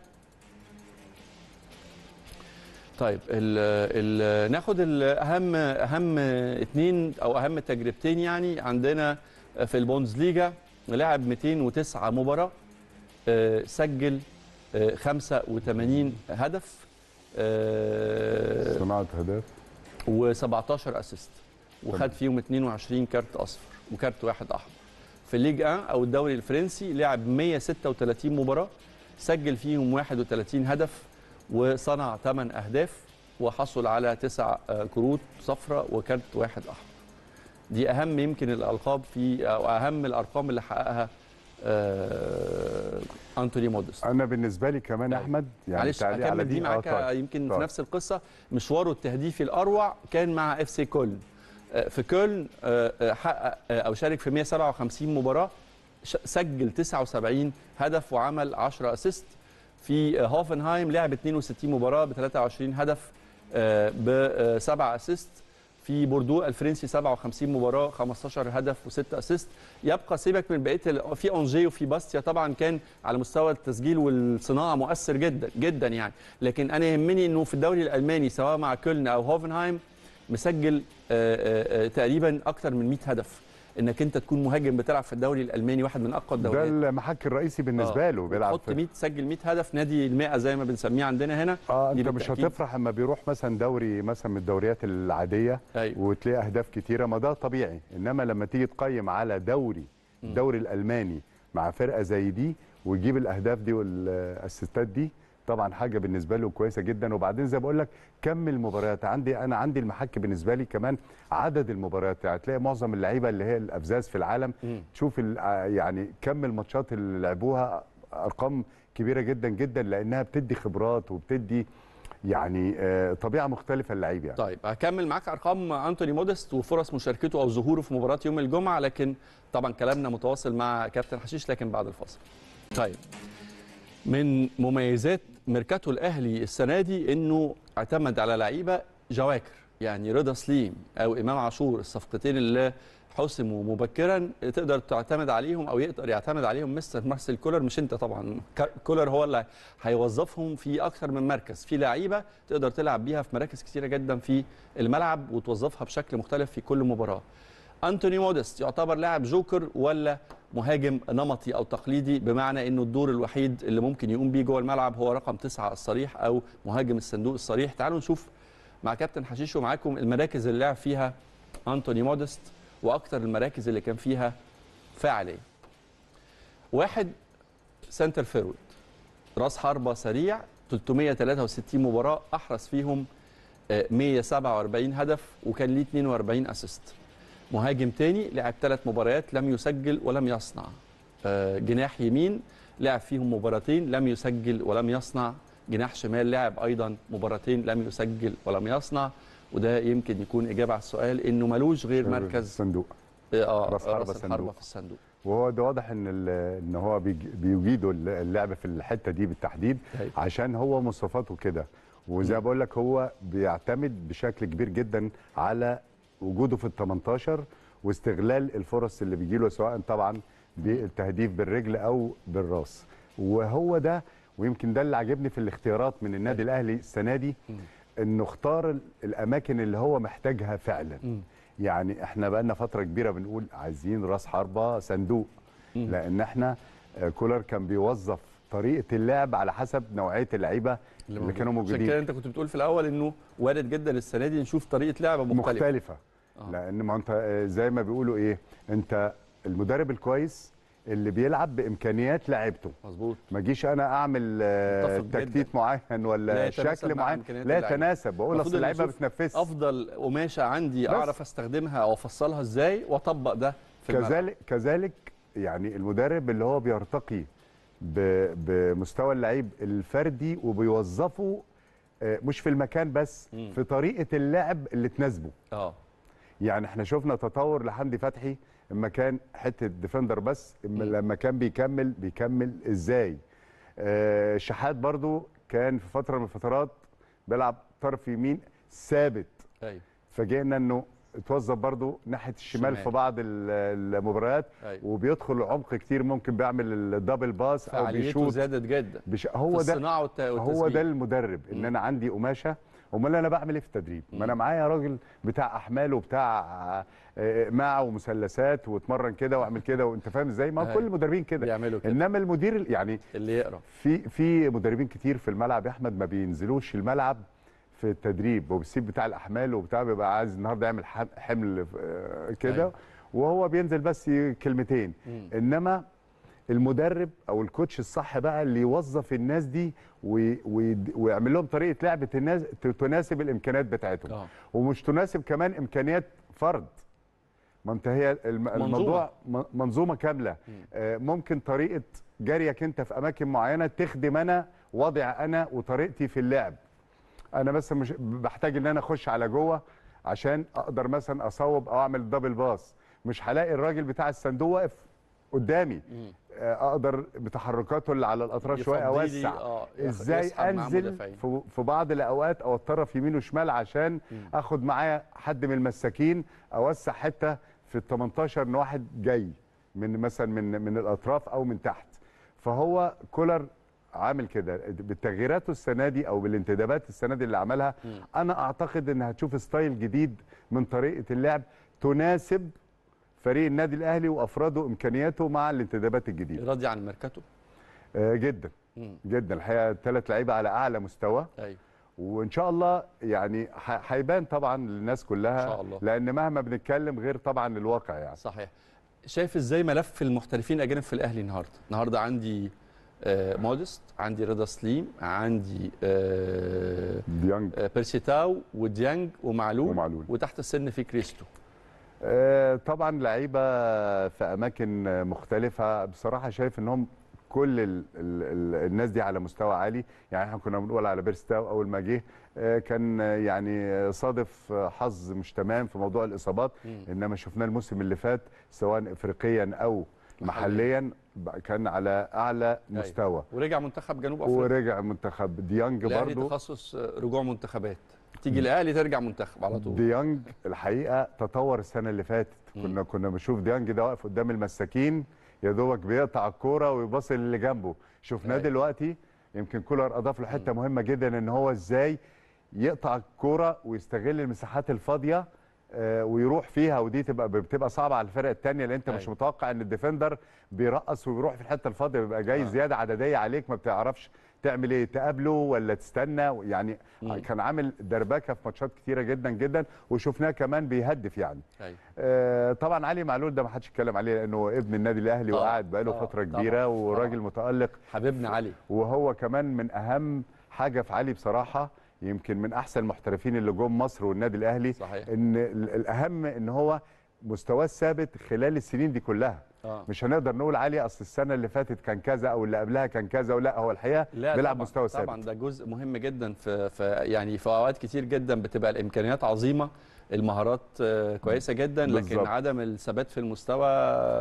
طيب الـ الـ ناخد الاهم اهم اثنين او اهم تجربتين يعني عندنا في ليجا لعب 209 مباراه آه، سجل 85 آه، هدف آه، صناعه هدف و17 اسيست وخد فيهم 22 كارت اصفر وكارت واحد احمر في الليج 1 او الدوري الفرنسي لعب 136 مباراه سجل فيهم 31 هدف وصنع 8 اهداف وحصل على 9 آه، كروت صفراء وكارت واحد احمر دي اهم يمكن الالقاب في او اهم الارقام اللي حققها آه انتوني موديس انا بالنسبه لي كمان يعني احمد يعني معلش اكمل دي آه، معاك يمكن طيب. في نفس القصه مشواره التهديفي الاروع كان مع اف سي كولن آه، في كولن آه، آه، حقق او شارك في 157 مباراه سجل 79 هدف وعمل 10 اسيست في هوفنهايم لعب 62 مباراه ب 23 هدف ب 7 اسيست في بوردو الفرنسي 57 مباراه 15 هدف و6 اسيست يبقى سيبك من بقيه في اونجي وفي باستيا طبعا كان على مستوى التسجيل والصناعه مؤثر جدا جدا يعني لكن انا يهمني انه في الدوري الالماني سواء مع كولن او هوفنهايم مسجل آه، آه، آه، تقريبا اكتر من 100 هدف انك انت تكون مهاجم بتلعب في الدوري الالماني واحد من اقوى الدوريات ده المحك الرئيسي بالنسبه آه. له بيلعب حط 100 سجل 100 هدف نادي ال100 زي ما بنسميه عندنا هنا اه انت مش هتفرح اما بيروح مثلا دوري مثلا من الدوريات العاديه أيوه. وتلاقي اهداف كتيره ما ده طبيعي انما لما تيجي تقيم على دوري الدوري الالماني مع فرقه زي دي ويجيب الاهداف دي والاسيستات دي طبعا حاجه بالنسبه له كويسه جدا وبعدين زي ما بقول لك كم المباريات عندي انا عندي المحك بالنسبه لي كمان عدد المباريات هتلاقي معظم اللعيبه اللي هي الافزاز في العالم م. تشوف آه، يعني كم الماتشات اللي لعبوها ارقام كبيره جدا جدا لانها بتدي خبرات وبتدي يعني آه، طبيعه مختلفه اللعيب يعني طيب هكمل معاك ارقام انتوني مودست وفرص مشاركته او ظهوره في مباراه يوم الجمعه لكن طبعا كلامنا متواصل مع كابتن حشيش لكن بعد الفاصل طيب من مميزات ميركاتو الاهلي السنه دي انه اعتمد على لعيبه جواكر يعني رضا سليم او امام عاشور الصفقتين اللي حسموا مبكرا تقدر تعتمد عليهم او يقدر يعتمد عليهم مستر مارسيل كولر مش انت طبعا كولر هو اللي هيوظفهم في اكثر من مركز في لعيبه تقدر تلعب بيها في مراكز كثيره جدا في الملعب وتوظفها بشكل مختلف في كل مباراه انتوني موديست يعتبر لاعب جوكر ولا مهاجم نمطي او تقليدي بمعنى انه الدور الوحيد اللي ممكن يقوم بيه جوه الملعب هو رقم تسعه الصريح او مهاجم الصندوق الصريح تعالوا نشوف مع كابتن حشيش ومعاكم المراكز اللي لعب فيها انتوني موديست واكثر المراكز اللي كان فيها فاعليه واحد سنتر فيرود راس حربه سريع 363 مباراه احرز فيهم 147 آه، هدف وكان ليه 42 اسيست مهاجم تاني لعب ثلاث مباريات لم يسجل ولم يصنع آه، جناح يمين لعب فيهم مباراتين لم يسجل ولم يصنع جناح شمال لعب ايضا مباراتين لم يسجل ولم يصنع وده يمكن يكون اجابه على السؤال انه ملوش غير مركز صندوق اه, آه، راس حربه صندوق في الصندوق وهو ده واضح ان ان هو بيجيدوا اللعب في الحته دي بالتحديد طيب. عشان هو مواصفاته كده وزي ما بقول لك هو بيعتمد بشكل كبير جدا على وجوده في ال 18 واستغلال الفرص اللي بيجي له سواء طبعا بالتهديف بالرجل او بالراس وهو ده ويمكن ده اللي عجبني في الاختيارات من النادي الاهلي السنه دي انه اختار الاماكن اللي هو محتاجها فعلا يعني احنا بقالنا فتره كبيره بنقول عايزين راس حربه صندوق لان احنا آه، كولر كان بيوظف طريقه اللعب على حسب نوعيه اللعيبه اللي, اللي كانوا موجودين عشان كده انت كنت بتقول في الاول انه وارد جدا السنه دي نشوف طريقه لعب مختلفه مختلفه آه. لان ما انت آه، زي ما بيقولوا ايه انت المدرب الكويس اللي بيلعب بامكانيات لعيبته مظبوط ما اجيش انا اعمل آه، تكتيك معين ولا شكل معين لا يتناسب بقول اصل اللعيبه ما بتنفذش افضل قماشه عندي اعرف استخدمها او افصلها ازاي واطبق ده في كذلك الملعب. كذلك يعني المدرب اللي هو بيرتقي بمستوى اللعيب الفردي وبيوظفه آه، مش في المكان بس في طريقه اللعب اللي تناسبه اه يعني احنا شفنا تطور لحمدي فتحي اما كان حته ديفندر بس اما لما كان بيكمل بيكمل ازاي آه، شحات برضو كان في فتره من الفترات بيلعب طرف يمين ثابت ايوه فاجئنا انه اتوظف برضو ناحيه الشمال شمال. في بعض المباريات أيوة. وبيدخل عمق كتير ممكن بيعمل الدبل باس او بيشوط زادت جدا بش... هو ده الصناعه والتسويق. هو ده المدرب ان انا عندي قماشه امال انا بعمل ايه في التدريب ما انا معايا راجل بتاع احمال وبتاع اقماع آه، آه، ومثلثات واتمرن كده واعمل كده وانت فاهم ازاي ما أيوة. كل المدربين كده بيعملوا كده انما المدير يعني اللي يقرا في في مدربين كتير في الملعب يا احمد ما بينزلوش الملعب في التدريب وبيسيب بتاع الاحمال وبتاع بيبقى عايز النهارده يعمل حمل كده أيوه. وهو بينزل بس كلمتين انما المدرب او الكوتش الصح بقى اللي يوظف الناس دي ويعمل لهم طريقه لعبه الناس تناسب الامكانيات بتاعتهم آه. ومش تناسب كمان امكانيات فرد ما انت هي الموضوع منظومه, كامله آه، ممكن طريقه جريك انت في اماكن معينه تخدم انا وضع انا وطريقتي في اللعب انا بس مش بحتاج ان انا اخش على جوه عشان اقدر مثلا اصوب او اعمل دبل باص مش هلاقي الراجل بتاع الصندوق واقف قدامي آه، اقدر بتحركاته اللي على الاطراف شويه اوسع آه ازاي انزل في بعض الاوقات او اتطرف يمين وشمال عشان مم. اخد معايا حد من المساكين اوسع حته في ال 18 ان واحد جاي من مثلا من من الاطراف او من تحت فهو كولر عامل كده بالتغييرات السنه دي او بالانتدابات السنه دي اللي عملها انا اعتقد ان هتشوف ستايل جديد من طريقه اللعب تناسب فريق النادي الاهلي وافراده وامكانياته مع الانتدابات الجديده راضي عن ميركاتو آه جدا م. جدا الحقيقه ثلاث لعيبه على اعلى مستوى ايوه وان شاء الله يعني هيبان طبعا للناس كلها إن شاء الله. لان مهما بنتكلم غير طبعا الواقع يعني صحيح شايف ازاي ملف المحترفين الاجانب في الاهلي النهارده النهارده عندي آه، مودست عندي رضا سليم عندي آه، ديانج آه، بيرسيتاو وديانج ومعلول, ومعلول وتحت السن في كريستو طبعا لعيبه في اماكن مختلفه بصراحه شايف انهم كل الـ الـ الناس دي على مستوى عالي يعني احنا كنا بنقول على بيرستاو اول ما جه كان يعني صادف حظ مش تمام في موضوع الاصابات انما شفناه الموسم اللي فات سواء افريقيا او محليا كان على اعلى أيوة. مستوى أيوة. ورجع منتخب جنوب افريقيا ورجع منتخب ديانج برضه تخصص آه، رجوع منتخبات تيجي الاهلي ترجع منتخب على طول ديانج الحقيقه تطور السنه اللي فاتت كنا كنا بنشوف ديانج ده واقف قدام المساكين يا دوبك بيقطع الكوره ويباصي للي جنبه شفناه أيوة. دلوقتي يمكن كولر اضاف له حته مهمه جدا ان هو ازاي يقطع الكوره ويستغل المساحات الفاضيه آه، ويروح فيها ودي تبقى بتبقى صعبه على الفرق الثانيه اللي انت أي. مش أيوة. متوقع ان الديفندر بيرقص وبيروح في الحته الفاضيه بيبقى جاي آه. زياده عدديه عليك ما بتعرفش تعمل ايه تقابله ولا تستنى يعني م. كان عامل دربكه في ماتشات كتيره جدا جدا وشفناه كمان بيهدف يعني أيوة. آه طبعا علي معلول ده ما حدش اتكلم عليه لانه ابن النادي الاهلي آه. وقعد بقاله آه. فتره كبيره آه. وراجل آه. متالق حبيبنا علي وهو كمان من اهم حاجه في علي بصراحه يمكن من احسن المحترفين اللي جم مصر والنادي الاهلي صحيح. ان الاهم ان هو مستواه الثابت خلال السنين دي كلها آه. مش هنقدر نقول علي اصل السنه اللي فاتت كان كذا او اللي قبلها كان كذا ولا هو الحقيقه بيلعب مستوى ثابت طبعا ده جزء مهم جدا في, في يعني في اوقات كتير جدا بتبقى الامكانيات عظيمه المهارات آه، كويسه جدا لكن بالزبط. عدم الثبات في المستوى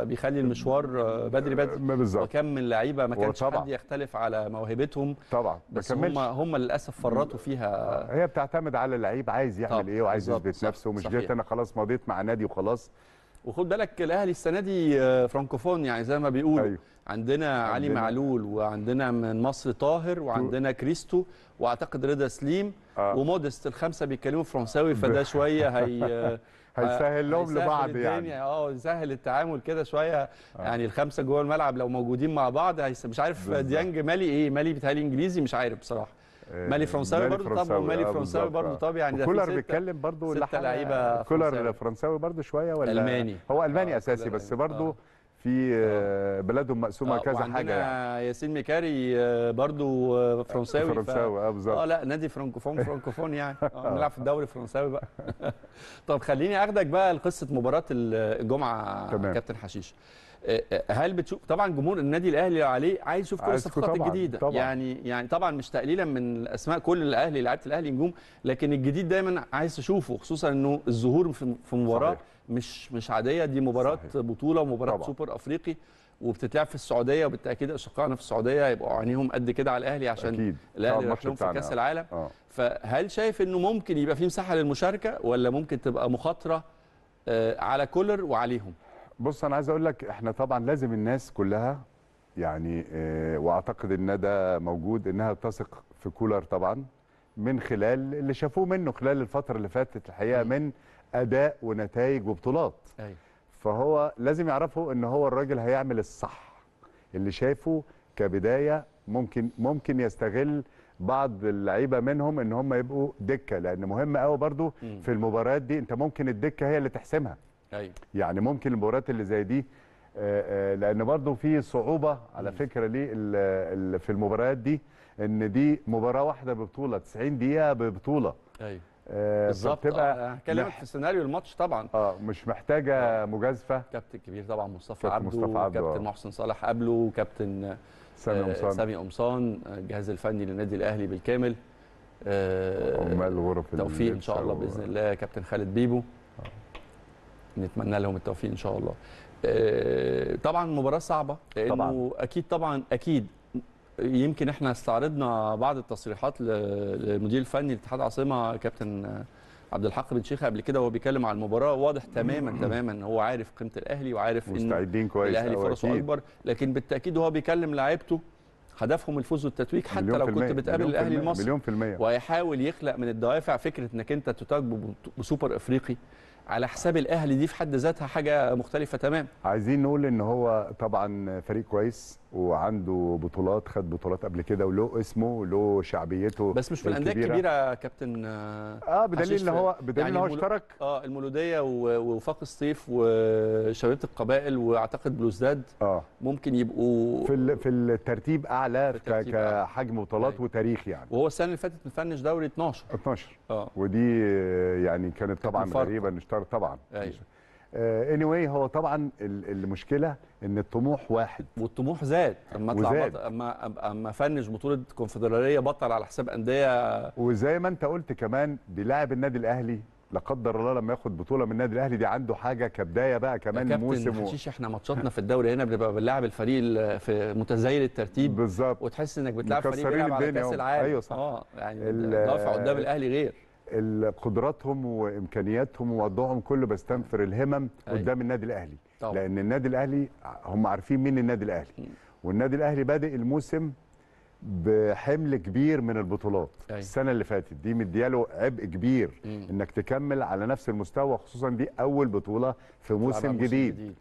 بيخلي المشوار آه، بدري بدري آه، بالزبط. وكم من لعيبه ما كانش وطبعا. حد يختلف على موهبتهم طبعا بس هم هم للاسف فرطوا فيها هي بتعتمد على اللعيب عايز يعمل ايه وعايز يثبت نفسه مش جيت انا خلاص مضيت مع نادي وخلاص وخد بالك الاهلي السنه دي آه، فرانكوفون يعني زي ما بيقولوا أيوه. عندنا علي معلول وعندنا من مصر طاهر وعندنا كريستو واعتقد رضا سليم آه. ومودست الخمسه بيتكلموا فرنساوي فده شويه [LAUGHS] هي آه، هيسهل لهم لبعض يعني اه يسهل التعامل كده شويه آه. يعني الخمسه جوه الملعب لو موجودين مع بعض مش عارف ديانج مالي ايه مالي بيتهيألي انجليزي مش عارف بصراحه آه، مالي فرنساوي برضه طب ومالي فرنساوي برضه طب يعني كولر بيتكلم برضه ستة لعيبه آه، كولر فرنساوي برضه شويه ولا الماني هو الماني آه اساسي بس برضه آه. في آه بلادهم مقسومه آه كذا حاجه يعني ياسين ميكاري آه فرنساوي [LAUGHS] فرنساوي اه بالظبط اه لا نادي فرانكوفون فرانكوفون يعني [LAUGHS] آه نلعب في الدوري الفرنساوي بقى [LAUGHS] طب خليني اخدك بقى لقصه مباراه الجمعه كابتن حشيش هل بتشوف طبعا جمهور النادي الاهلي عليه عايز يشوف كل الصفقات الجديده طبعا. يعني يعني طبعا مش تقليلا من اسماء كل الاهلي لعيبه الاهلي نجوم لكن الجديد دايما عايز تشوفه خصوصا انه الظهور في مباراه صحيح. مش مش عاديه دي مباراه صحيح. بطوله ومباراه طبعا. سوبر افريقي وبتتلعب في السعوديه وبالتاكيد اشقائنا في السعوديه هيبقوا عينيهم قد كده على الاهلي عشان أكيد. الاهلي راح في كاس العالم آه. فهل شايف انه ممكن يبقى في مساحه للمشاركه ولا ممكن تبقى مخاطره آه، على كولر وعليهم بص انا عايز اقول لك احنا طبعا لازم الناس كلها يعني اه واعتقد ان ده موجود انها تثق في كولر طبعا من خلال اللي شافوه منه خلال الفتره اللي فاتت الحقيقه أيوه. من اداء ونتائج وبطولات ايوه فهو لازم يعرفوا ان هو الراجل هيعمل الصح اللي شافه كبدايه ممكن ممكن يستغل بعض اللعيبه منهم ان هم يبقوا دكه لان مهم قوي برضو في المباريات دي انت ممكن الدكه هي اللي تحسمها أيوة. يعني ممكن المباريات اللي زي دي آه، آه، لان برضو في صعوبه على فكره ليه في المباريات دي ان دي مباراه واحده ببطوله 90 دقيقه ببطوله ايوه آه، بالظبط بتبقى هتكلم مح... في سيناريو الماتش طبعا اه مش محتاجه مجازفه كابتن كبير طبعا مصطفى عبده مصطفى كابتن محسن صالح قبله كابتن سامي قمصان سامي قمصان الجهاز الفني للنادي الاهلي بالكامل آه عمال غرف التوفيق ان شاء الله باذن الله كابتن خالد بيبو نتمنى لهم التوفيق ان شاء الله آه، طبعا مباراه صعبه لانه طبعاً. اكيد طبعا اكيد يمكن احنا استعرضنا بعض التصريحات للمدير الفني لاتحاد العاصمه كابتن عبد الحق بن شيخه قبل كده وهو بيتكلم على المباراه واضح تماما تماما ان هو عارف قيمه الاهلي وعارف ان كويس الاهلي فرصه اكبر لكن بالتاكيد وهو بيكلم لاعيبته هدفهم الفوز والتتويج حتى لو كنت بتقابل الاهلي المصري مليون في المية وهيحاول يخلق من الدوافع فكره انك انت تتاج بسوبر افريقي على حساب الاهلي دي في حد ذاتها حاجه مختلفه تمام عايزين نقول ان هو طبعا فريق كويس وعنده بطولات خد بطولات قبل كده وله اسمه وله شعبيته بس مش في الانديه الكبيره يا كابتن اه, آه، يعني بدليل ان هو بدليل يعني ان هو اشترك اه المولوديه وفاق الصيف وشبيبه القبائل واعتقد بلوزداد آه ممكن يبقوا في في الترتيب اعلى في كحجم بطولات أيوة. وتاريخ يعني وهو السنه اللي فاتت مفنش دوري 12 12 اه ودي آه، يعني كانت طبعا غريبه ان اشترك طبعا أيوه. اني آه، anyway هو طبعا المشكله ان الطموح واحد والطموح زاد اما اطلع وزاد. اما اما افنش بطوله كونفدراليه بطل على حساب انديه وزي ما انت قلت كمان بيلاعب النادي الاهلي لا قدر الله لما ياخد بطوله من النادي الاهلي دي عنده حاجه كبدايه بقى كمان موسم و... احنا ماتشاتنا في الدوري هنا بنبقى بنلاعب الفريق في متزايل الترتيب بالظبط وتحس انك بتلاعب فريق بيلعب على كاس العالم ايوه صح اه يعني الدافع قدام الاهلي غير قدراتهم وامكانياتهم ووضعهم كله بستنفر الهمم قدام النادي الاهلي طبعا. لان النادي الاهلي هم عارفين مين النادي الاهلي والنادي الاهلي بادئ الموسم بحمل كبير من البطولات أيوة. السنه اللي فاتت دي مدياله عبء كبير م. انك تكمل على نفس المستوى خصوصا دي اول بطوله في موسم جديد, جديد.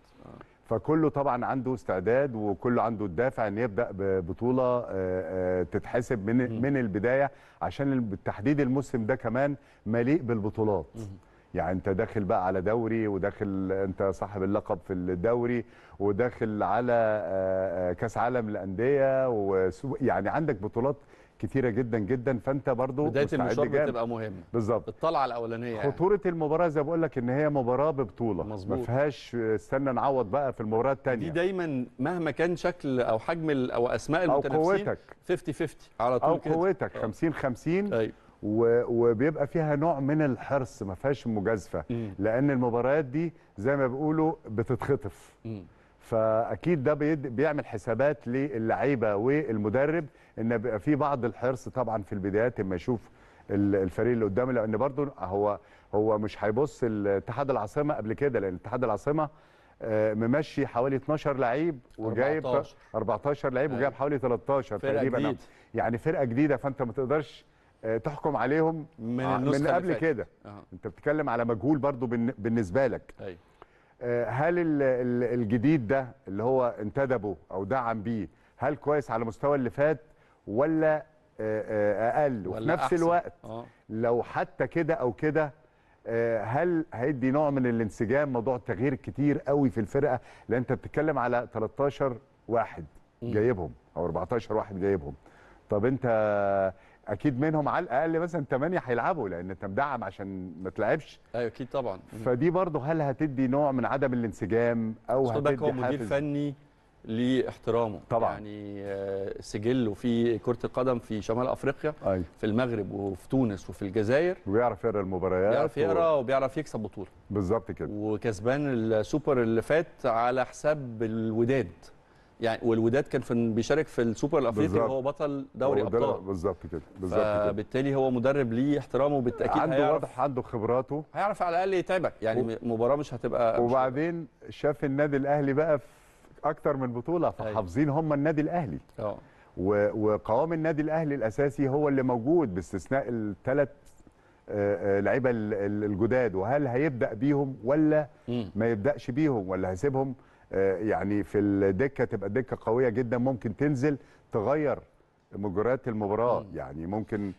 فكله طبعا عنده استعداد وكله عنده الدافع ان يبدا ببطوله آه، آه، تتحسب من من البدايه عشان بالتحديد الموسم ده كمان مليء بالبطولات يعني انت داخل بقى على دوري وداخل انت صاحب اللقب في الدوري وداخل على آه، كاس عالم للانديه يعني عندك بطولات كتيره جدا جدا فانت برضو بدايه المشوار بتبقى مهمه بالظبط الطلعه الاولانيه يعني. خطوره يعني. المباراه زي ما بقول لك ان هي مباراه ببطوله مظبوط ما فيهاش استنى نعوض بقى في المباراه الثانيه دي دايما مهما كان شكل او حجم او اسماء المتنافسين او قوتك 50 50 على طول او كده. قوتك 50 آه. 50 طيب. وبيبقى فيها نوع من الحرص ما فيهاش مجازفه لان المباريات دي زي ما بيقولوا بتتخطف فاكيد ده بيعمل حسابات للعيبه والمدرب ان بيبقى في بعض الحرص طبعا في البدايات اما يشوف الفريق اللي قدامه لان برضه هو هو مش هيبص لاتحاد العاصمه قبل كده لان اتحاد العاصمه آه، ممشي حوالي 12 لعيب وجايب 14, 14 لعيب وجايب أيوه. حوالي 13 تقريبا يعني فرقه جديده فانت ما تقدرش آه، تحكم عليهم من, آه من قبل كده آه. انت بتتكلم على مجهول برضو بالنسبه لك أيوه. آه هل الجديد ده اللي هو انتدبه او دعم بيه هل كويس على مستوى اللي فات ولا آه، آه، اقل وفي نفس أحسن. الوقت آه. لو حتى كده او كده آه، هل هيدي نوع من الانسجام موضوع التغيير كتير قوي في الفرقه لان انت بتتكلم على 13 واحد جايبهم او 14 واحد جايبهم طب انت اكيد منهم على الاقل مثلا 8 هيلعبوا لان انت مدعم عشان ما تلعبش ايوه اكيد طبعا فدي برضه هل هتدي نوع من عدم الانسجام او هتدي حافز مدير فني لاحترامه طبعا يعني آه، سجله في كره القدم في شمال افريقيا أي. في المغرب وفي تونس وفي الجزائر وبيعرف يقرا المباريات بيعرف يقرا و... وبيعرف يكسب بطوله بالظبط كده وكسبان السوبر اللي فات على حساب الوداد يعني والوداد كان في بيشارك في السوبر الافريقي وهو بطل دوري ابطال بالظبط كده بالظبط كده فبالتالي هو مدرب ليه احترامه بالتاكيد عنده هيعرف واضح عنده خبراته هيعرف على الاقل يتعبك يعني و... مباراه مش هتبقى وبعدين شاف النادي الاهلي بقى في اكتر من بطوله أيوة. فحافظين هم النادي الاهلي اه وقوام النادي الاهلي الاساسي هو اللي موجود باستثناء الثلاث آه، آه، لعيبه الجداد وهل هيبدا بيهم ولا ما يبداش بيهم ولا هيسيبهم آه، يعني في الدكه تبقى دكه قويه جدا ممكن تنزل تغير مجريات المباراه مم. يعني ممكن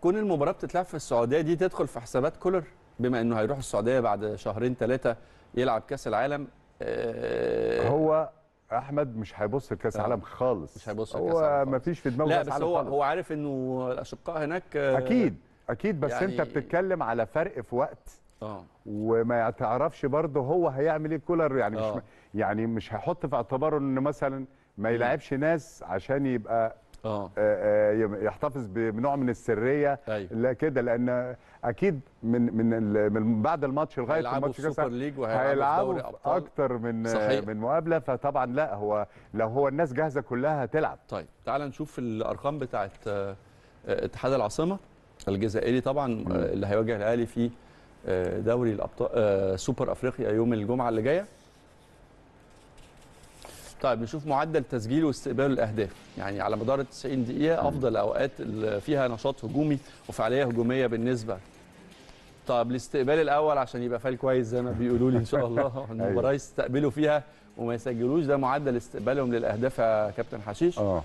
كون المباراه بتتلعب في السعوديه دي تدخل في حسابات كولر بما انه هيروح السعوديه بعد شهرين ثلاثه يلعب كاس العالم آه، هو احمد مش هيبص لكاس آه، العالم خالص مش هيبص لكاس العالم هو مفيش في دماغه لا بس هو خالص. هو عارف انه الاشقاء هناك آه، اكيد اكيد بس يعني انت بتتكلم على فرق في وقت اه وما تعرفش برضه هو هيعمل ايه كولر يعني مش يعني مش هيحط في اعتباره ان مثلا ما يلعبش ناس عشان يبقى آه. آه،, آه، يحتفظ بنوع من السريه أيوه. لا كده لان اكيد من من, من بعد الماتش لغايه الماتش كاس هيلعبوا اكتر من صحيح. من مقابله فطبعا لا هو لو هو الناس جاهزه كلها هتلعب طيب تعال نشوف الارقام بتاعه آه، اتحاد العاصمه الجزائري طبعا م. اللي هيواجه الاهلي في دوري الابطال سوبر افريقيا يوم الجمعه اللي جايه طيب نشوف معدل تسجيل واستقبال الاهداف يعني على مدار 90 دقيقه افضل اوقات فيها نشاط هجومي وفعاليه هجوميه بالنسبه طب الاستقبال الاول عشان يبقى فال كويس زي ما بيقولوا لي ان شاء الله [LAUGHS] أيوة. المباراه يستقبلوا فيها وما يسجلوش ده معدل استقبالهم للاهداف يا كابتن حشيش اه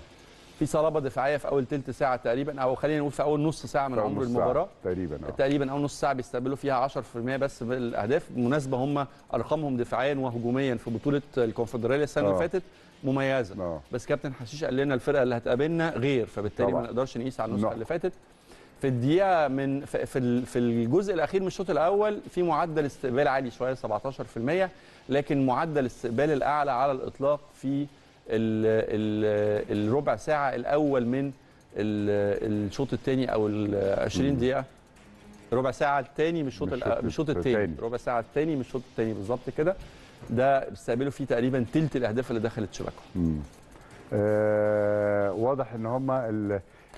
في صلابه دفاعيه في اول ثلث ساعه تقريبا او خلينا نقول في اول نص ساعه من عمر المباراه تقريبا أو. آه. تقريبا اول نص ساعه بيستقبلوا فيها 10% بس من الاهداف بالمناسبه هم ارقامهم دفاعيا وهجوميا في بطوله الكونفدراليه السنه اللي آه. فاتت مميزه أو. آه. بس كابتن حشيش قال لنا الفرقه اللي هتقابلنا غير فبالتالي طبعا. ما نقدرش نقيس على النسخه نعم. اللي فاتت في الدقيقه من في في الجزء الاخير من الشوط الاول في معدل استقبال عالي شويه 17% لكن معدل الاستقبال الاعلى على الاطلاق في الربع ساعه الاول من الشوط الثاني او ال 20 دقيقه ربع ساعه الثاني من الشوط من الشوط الثاني ربع ساعه الثاني من الشوط الثاني بالظبط كده ده بيستقبلوا فيه تقريبا ثلث الاهداف اللي دخلت شبكه آه واضح ان هما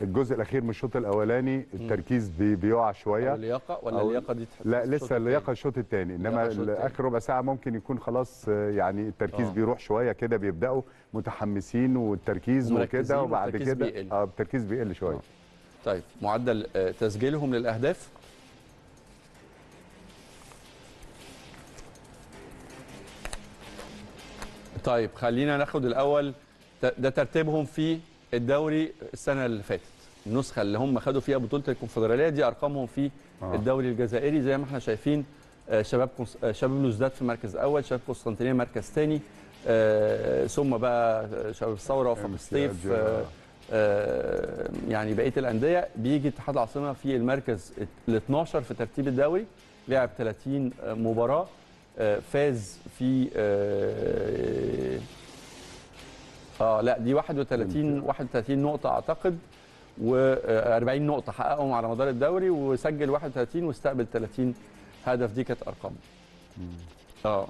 الجزء الاخير من الشوط الاولاني التركيز بي بيقع شويه اللياقه ولا اللياقه دي لا لسه اللياقه الشوط الثاني انما اخر ربع ساعه ممكن يكون خلاص يعني التركيز أوه. بيروح شويه كده بيبداوا متحمسين والتركيز وكده وبعد كده اه التركيز بيقل شويه آه. طيب معدل آه، تسجيلهم للاهداف طيب خلينا ناخد الاول ده ترتيبهم في الدوري السنه اللي فاتت النسخه اللي هم خدوا فيها بطوله الكونفدراليه دي ارقامهم في آه. الدوري الجزائري زي ما احنا شايفين آه، شباب كونس... آه، شباب لوزداد في المركز الأول شباب قسطنطينيه مركز ثاني آه ثم بقى شباب الثوره وفاق الصيف آه. آه يعني بقيه الانديه بيجي اتحاد العاصمه في المركز ال 12 في ترتيب الدوري لعب 30 مباراه فاز في اه لا دي 31 31 نقطه اعتقد و40 نقطه حققهم على مدار الدوري وسجل 31 واستقبل 30 هدف دي كانت ارقام اه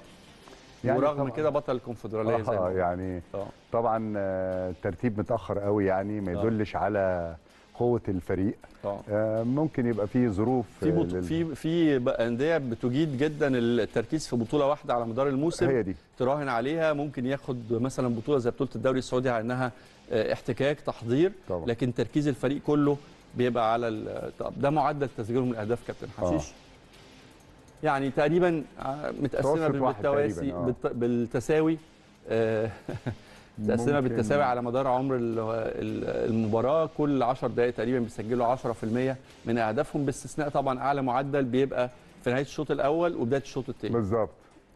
يعني ورغم كده بطل الكونفدراليه زي ما آه، يعني آه. طبعا, طبعاً آه، ترتيب متاخر قوي يعني ما يدلش على قوه الفريق آه. آه ممكن يبقى في ظروف في بط... آه، لل... في في انديه بتجيد جدا التركيز في بطوله واحده على مدار الموسم هي دي. تراهن عليها ممكن ياخد مثلا بطوله زي بطوله الدوري السعودي على انها آه، احتكاك تحضير طبعا. لكن تركيز الفريق كله بيبقى على ال... ده معدل تسجيلهم الاهداف كابتن حسيش آه. يعني تقريبا متقسمه بالتواسي آه. بالتساوي آه [LAUGHS] تقسمها بالتساوي يعني. على مدار عمر المباراه كل 10 دقائق تقريبا بيسجلوا 10% من اهدافهم باستثناء طبعا اعلى معدل بيبقى في نهايه الشوط الاول وبدايه الشوط الثاني بالظبط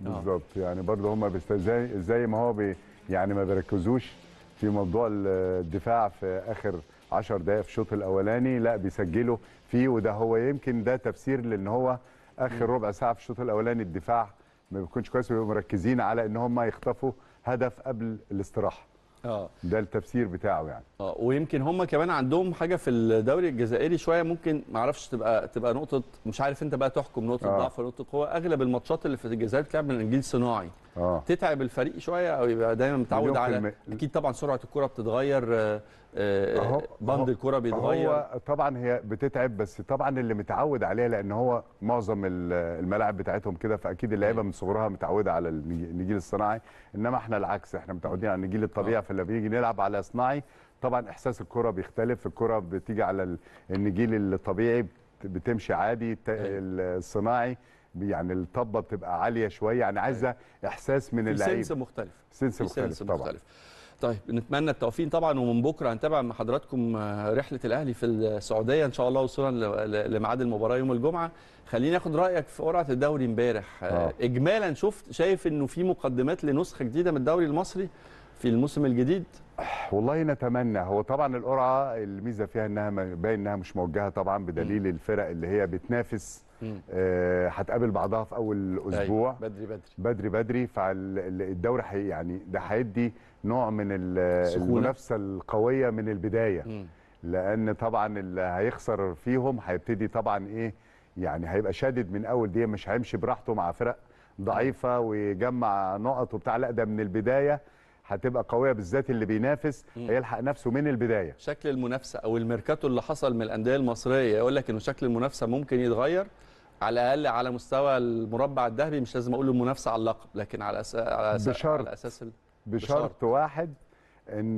آه. بالظبط يعني برضه هم زي زي ما هو بي يعني ما بيركزوش في موضوع الدفاع في اخر 10 دقائق في الشوط الاولاني لا بيسجلوا فيه وده هو يمكن ده تفسير لان هو اخر ربع ساعه في الشوط الاولاني الدفاع ما بيكونش كويس ويبقوا مركزين على ان هم يخطفوا هدف قبل الاستراحه اه ده التفسير بتاعه يعني اه ويمكن هم كمان عندهم حاجه في الدوري الجزائري شويه ممكن ما اعرفش تبقى تبقى نقطه مش عارف انت بقى تحكم نقطه آه. ضعف ولا نقطه قوه اغلب الماتشات اللي في الجزائر بتلعب من الجيل صناعي آه. تتعب الفريق شويه او يبقى دايما متعود على الم... اكيد طبعا سرعه الكره بتتغير آه, آه، بند أهو الكره بيتغير هو طبعا هي بتتعب بس طبعا اللي متعود عليها لان هو معظم الملاعب بتاعتهم كده فاكيد اللعيبه من صغرها متعوده على النجيل الصناعي انما احنا العكس احنا متعودين على النجيل الطبيعي آه. فلما بيجي نلعب على صناعي طبعا احساس الكره بيختلف الكره بتيجي على النجيل الطبيعي بتمشي عادي أيوه. الصناعي يعني الطبه بتبقى عاليه شويه يعني عايزه أيوة. احساس من اللعيب سنس مختلف سنس مختلف سنس طبعا مختلف. طيب نتمنى التوفيق طبعا ومن بكره هنتابع مع حضراتكم آه، رحله الاهلي في السعوديه ان شاء الله وصولا لميعاد المباراه يوم الجمعه خليني اخد رايك في قرعه الدوري امبارح آه، آه. اجمالا شفت شايف انه في مقدمات لنسخه جديده من الدوري المصري في الموسم الجديد؟ أه، والله نتمنى هو طبعا القرعه الميزه فيها انها باين انها مش موجهه طبعا بدليل م. الفرق اللي هي بتنافس أه، هتقابل آه بعضها في اول أيوة، اسبوع أيوة. بدري بدري بدري بدري فالدوري يعني ده هيدي نوع من المنافسه القويه من البدايه م. لان طبعا اللي هيخسر فيهم هيبتدي طبعا ايه يعني هيبقى شادد من اول دقيقه مش هيمشي براحته مع فرق أيوة. ضعيفه ويجمع نقط وبتاع لا ده من البدايه هتبقى قويه بالذات اللي بينافس هيلحق نفسه من البدايه شكل المنافسه او الميركاتو اللي حصل من الانديه المصريه يقول لك انه شكل المنافسه ممكن يتغير على الاقل على مستوى المربع الذهبي مش لازم اقول المنافسه على اللقب لكن على اساس على اساس بشرط على اساس ال... بشرط, واحد ان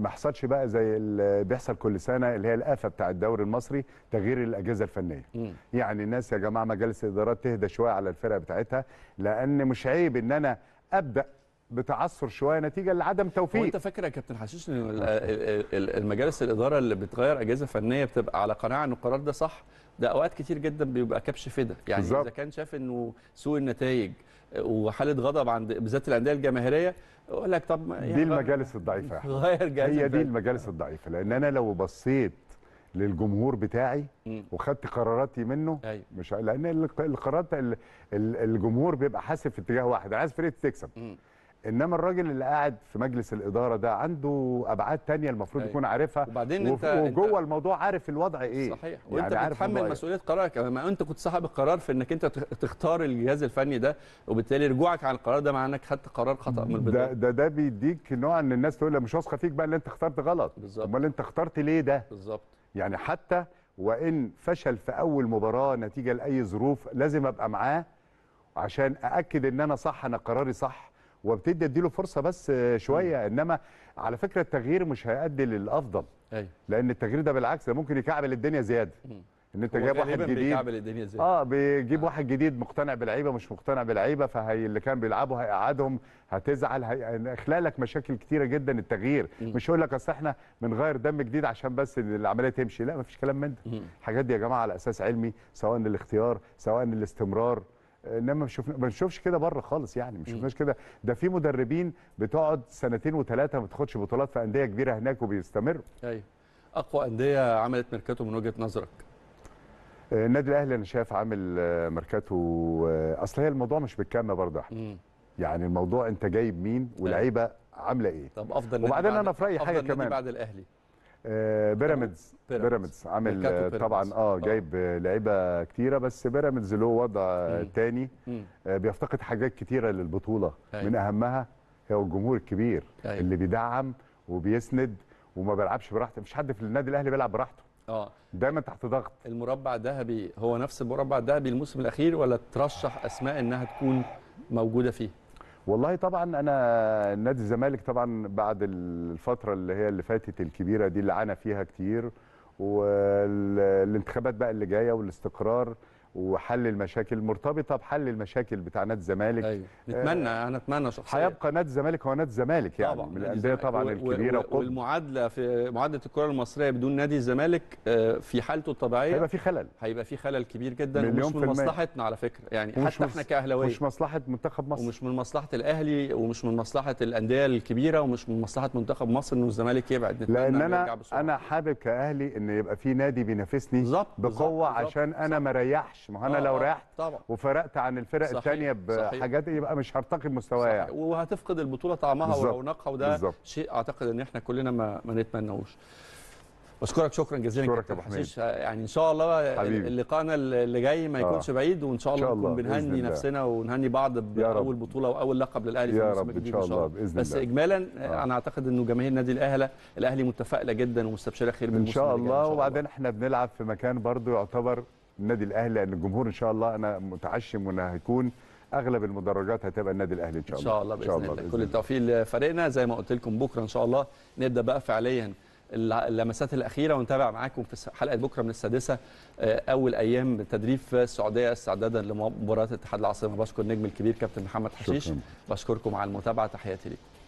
ما حصلش بقى زي اللي بيحصل كل سنه اللي هي الافه بتاع الدوري المصري تغيير الاجهزه الفنيه مم. يعني الناس يا جماعه مجالس الادارات تهدى شويه على الفرقه بتاعتها لان مش عيب ان انا ابدا بتعثر شويه نتيجه لعدم توفيق وانت فاكر يا كابتن حشيش ان المجالس الاداره اللي بتغير اجهزه فنيه بتبقى على قناعه ان القرار ده صح ده اوقات كتير جدا بيبقى كبش فدا يعني بالزبط. اذا كان شاف انه سوء النتائج وحاله غضب عند بالذات الانديه الجماهيريه يقول لك طب يعني دي المجالس الضعيفه [LAUGHS] غير جهاز هي دي المجالس الضعيفه لان انا لو بصيت للجمهور بتاعي وخدت قراراتي منه أيوه. مش لان القرارات الجمهور بيبقى حاسب في اتجاه واحد عايز فرقتي تكسب انما الراجل اللي قاعد في مجلس الاداره ده عنده ابعاد تانية المفروض يكون عارفها وبعدين وف... انت وجوه انت... الموضوع عارف الوضع ايه صحيح يعني وانت يعني بتتحمل إيه. مسؤوليه قرارك ما انت كنت صاحب القرار في انك انت تختار الجهاز الفني ده وبالتالي رجوعك عن القرار ده مع انك خدت قرار خطا من البدايه ده ده, ده بيديك نوع ان الناس تقول مش واثقه فيك بقى اللي انت اخترت غلط بالظبط امال انت اخترت ليه ده بالظبط يعني حتى وان فشل في اول مباراه نتيجه لاي ظروف لازم ابقى معاه عشان ااكد ان انا صح انا قراري صح وبتدي اديله فرصه بس شويه انما على فكره التغيير مش هيؤدي للافضل أي. أيوه. لان التغيير ده بالعكس ده ممكن يكعبل الدنيا زياده ان انت جايب واحد جديد الدنيا زيادة. اه بيجيب آه. واحد جديد مقتنع بلعيبه مش مقتنع بلعيبه فهي اللي كان بيلعبوا هيقعدهم هتزعل هيخلق يعني لك مشاكل كتيره جدا التغيير مم. مش هقول لك اصل احنا بنغير دم جديد عشان بس العمليه تمشي لا مفيش كلام من ده الحاجات دي يا جماعه على اساس علمي سواء الاختيار سواء الاستمرار انما ما شفنا ما بنشوفش كده بره خالص يعني ما شفناش كده ده في مدربين بتقعد سنتين وثلاثه ما بتاخدش بطولات في انديه كبيره هناك وبيستمروا ايوه اقوى انديه عملت ميركاتو من وجهه نظرك آه، النادي الاهلي انا شايف عامل آه، ميركاتو آه، اصل هي الموضوع مش بالكم برضه احمد يعني الموضوع انت جايب مين ولاعيبه عامله ايه طب افضل وبعدين انا في رايي حاجه كمان بعد الاهلي آه، بيراميدز بيراميدز عامل طبعا آه،, اه جايب لعيبه كتيره بس بيراميدز له وضع تاني آه، بيفتقد حاجات كتيره للبطوله أيوه. من اهمها هو الجمهور الكبير أيوه. اللي بيدعم وبيسند وما بيلعبش براحته مفيش حد في النادي الاهلي بيلعب براحته اه دايما تحت ضغط المربع الذهبي هو نفس المربع الذهبي الموسم الاخير ولا ترشح اسماء انها تكون موجوده فيه والله طبعا انا نادي الزمالك طبعا بعد الفتره اللي هي اللي فاتت الكبيره دي اللي عانى فيها كتير والانتخابات بقى اللي جايه والاستقرار وحل المشاكل مرتبطه بحل المشاكل بتاع نادي الزمالك ايوه نتمنى آه انا اتمنى شخصيا هيبقى نادي الزمالك هو نادي الزمالك يعني طبعا من الانديه طبعا و الكبيره و والمعادله في معادله الكره المصريه بدون نادي الزمالك آه، في حالته الطبيعيه هيبقى في خلل هيبقى في خلل كبير جدا ومش من مصلحتنا على فكره يعني حتى احنا كاهلاويه مش مصلحه منتخب مصر ومش من مصلحه الاهلي ومش من مصلحه الانديه الكبيره ومش من مصلحه منتخب مصر انه الزمالك يبعد لان انا انا حابب كاهلي ان يبقى في نادي بينافسني بقوه عشان انا ما اريحش معلش ما انا آه لو آه، رحت طبعا. وفرقت عن الفرق الثانيه بحاجات يبقى مش هرتقي بمستوايا يعني. وهتفقد البطوله طعمها ورونقها وده بالزبط. شيء اعتقد ان احنا كلنا ما, ما نتمناهوش بشكرك شكرا جزيلا كابتن حسين يعني ان شاء الله حبيبي. لقائنا اللي جاي ما آه. يكونش آه. بعيد وان شاء الله نكون بنهني نفسنا ونهني بعض باول بطوله واول لقب للاهلي في الموسم الجديد ان شاء الله باذن الله بس اجمالا آه. انا اعتقد انه جماهير نادي الاهلي الاهلي متفائله جدا ومستبشره خير بالموسم ان شاء الله وبعدين احنا بنلعب في مكان برضو يعتبر النادي الاهلي لان الجمهور ان شاء الله انا متعشم وان هيكون اغلب المدرجات هتبقى النادي الاهلي ان شاء الله ان شاء الله باذن, شاء الله. بإذن الله كل التوفيق لفريقنا زي ما قلت لكم بكره ان شاء الله نبدا بقى فعليا اللمسات الاخيره ونتابع معاكم في حلقه بكره من السادسه آه، اول ايام تدريب في السعوديه استعدادا لمباراه اتحاد العاصمه بشكر النجم الكبير كابتن محمد حشيش شكرا. بشكركم على المتابعه تحياتي لكم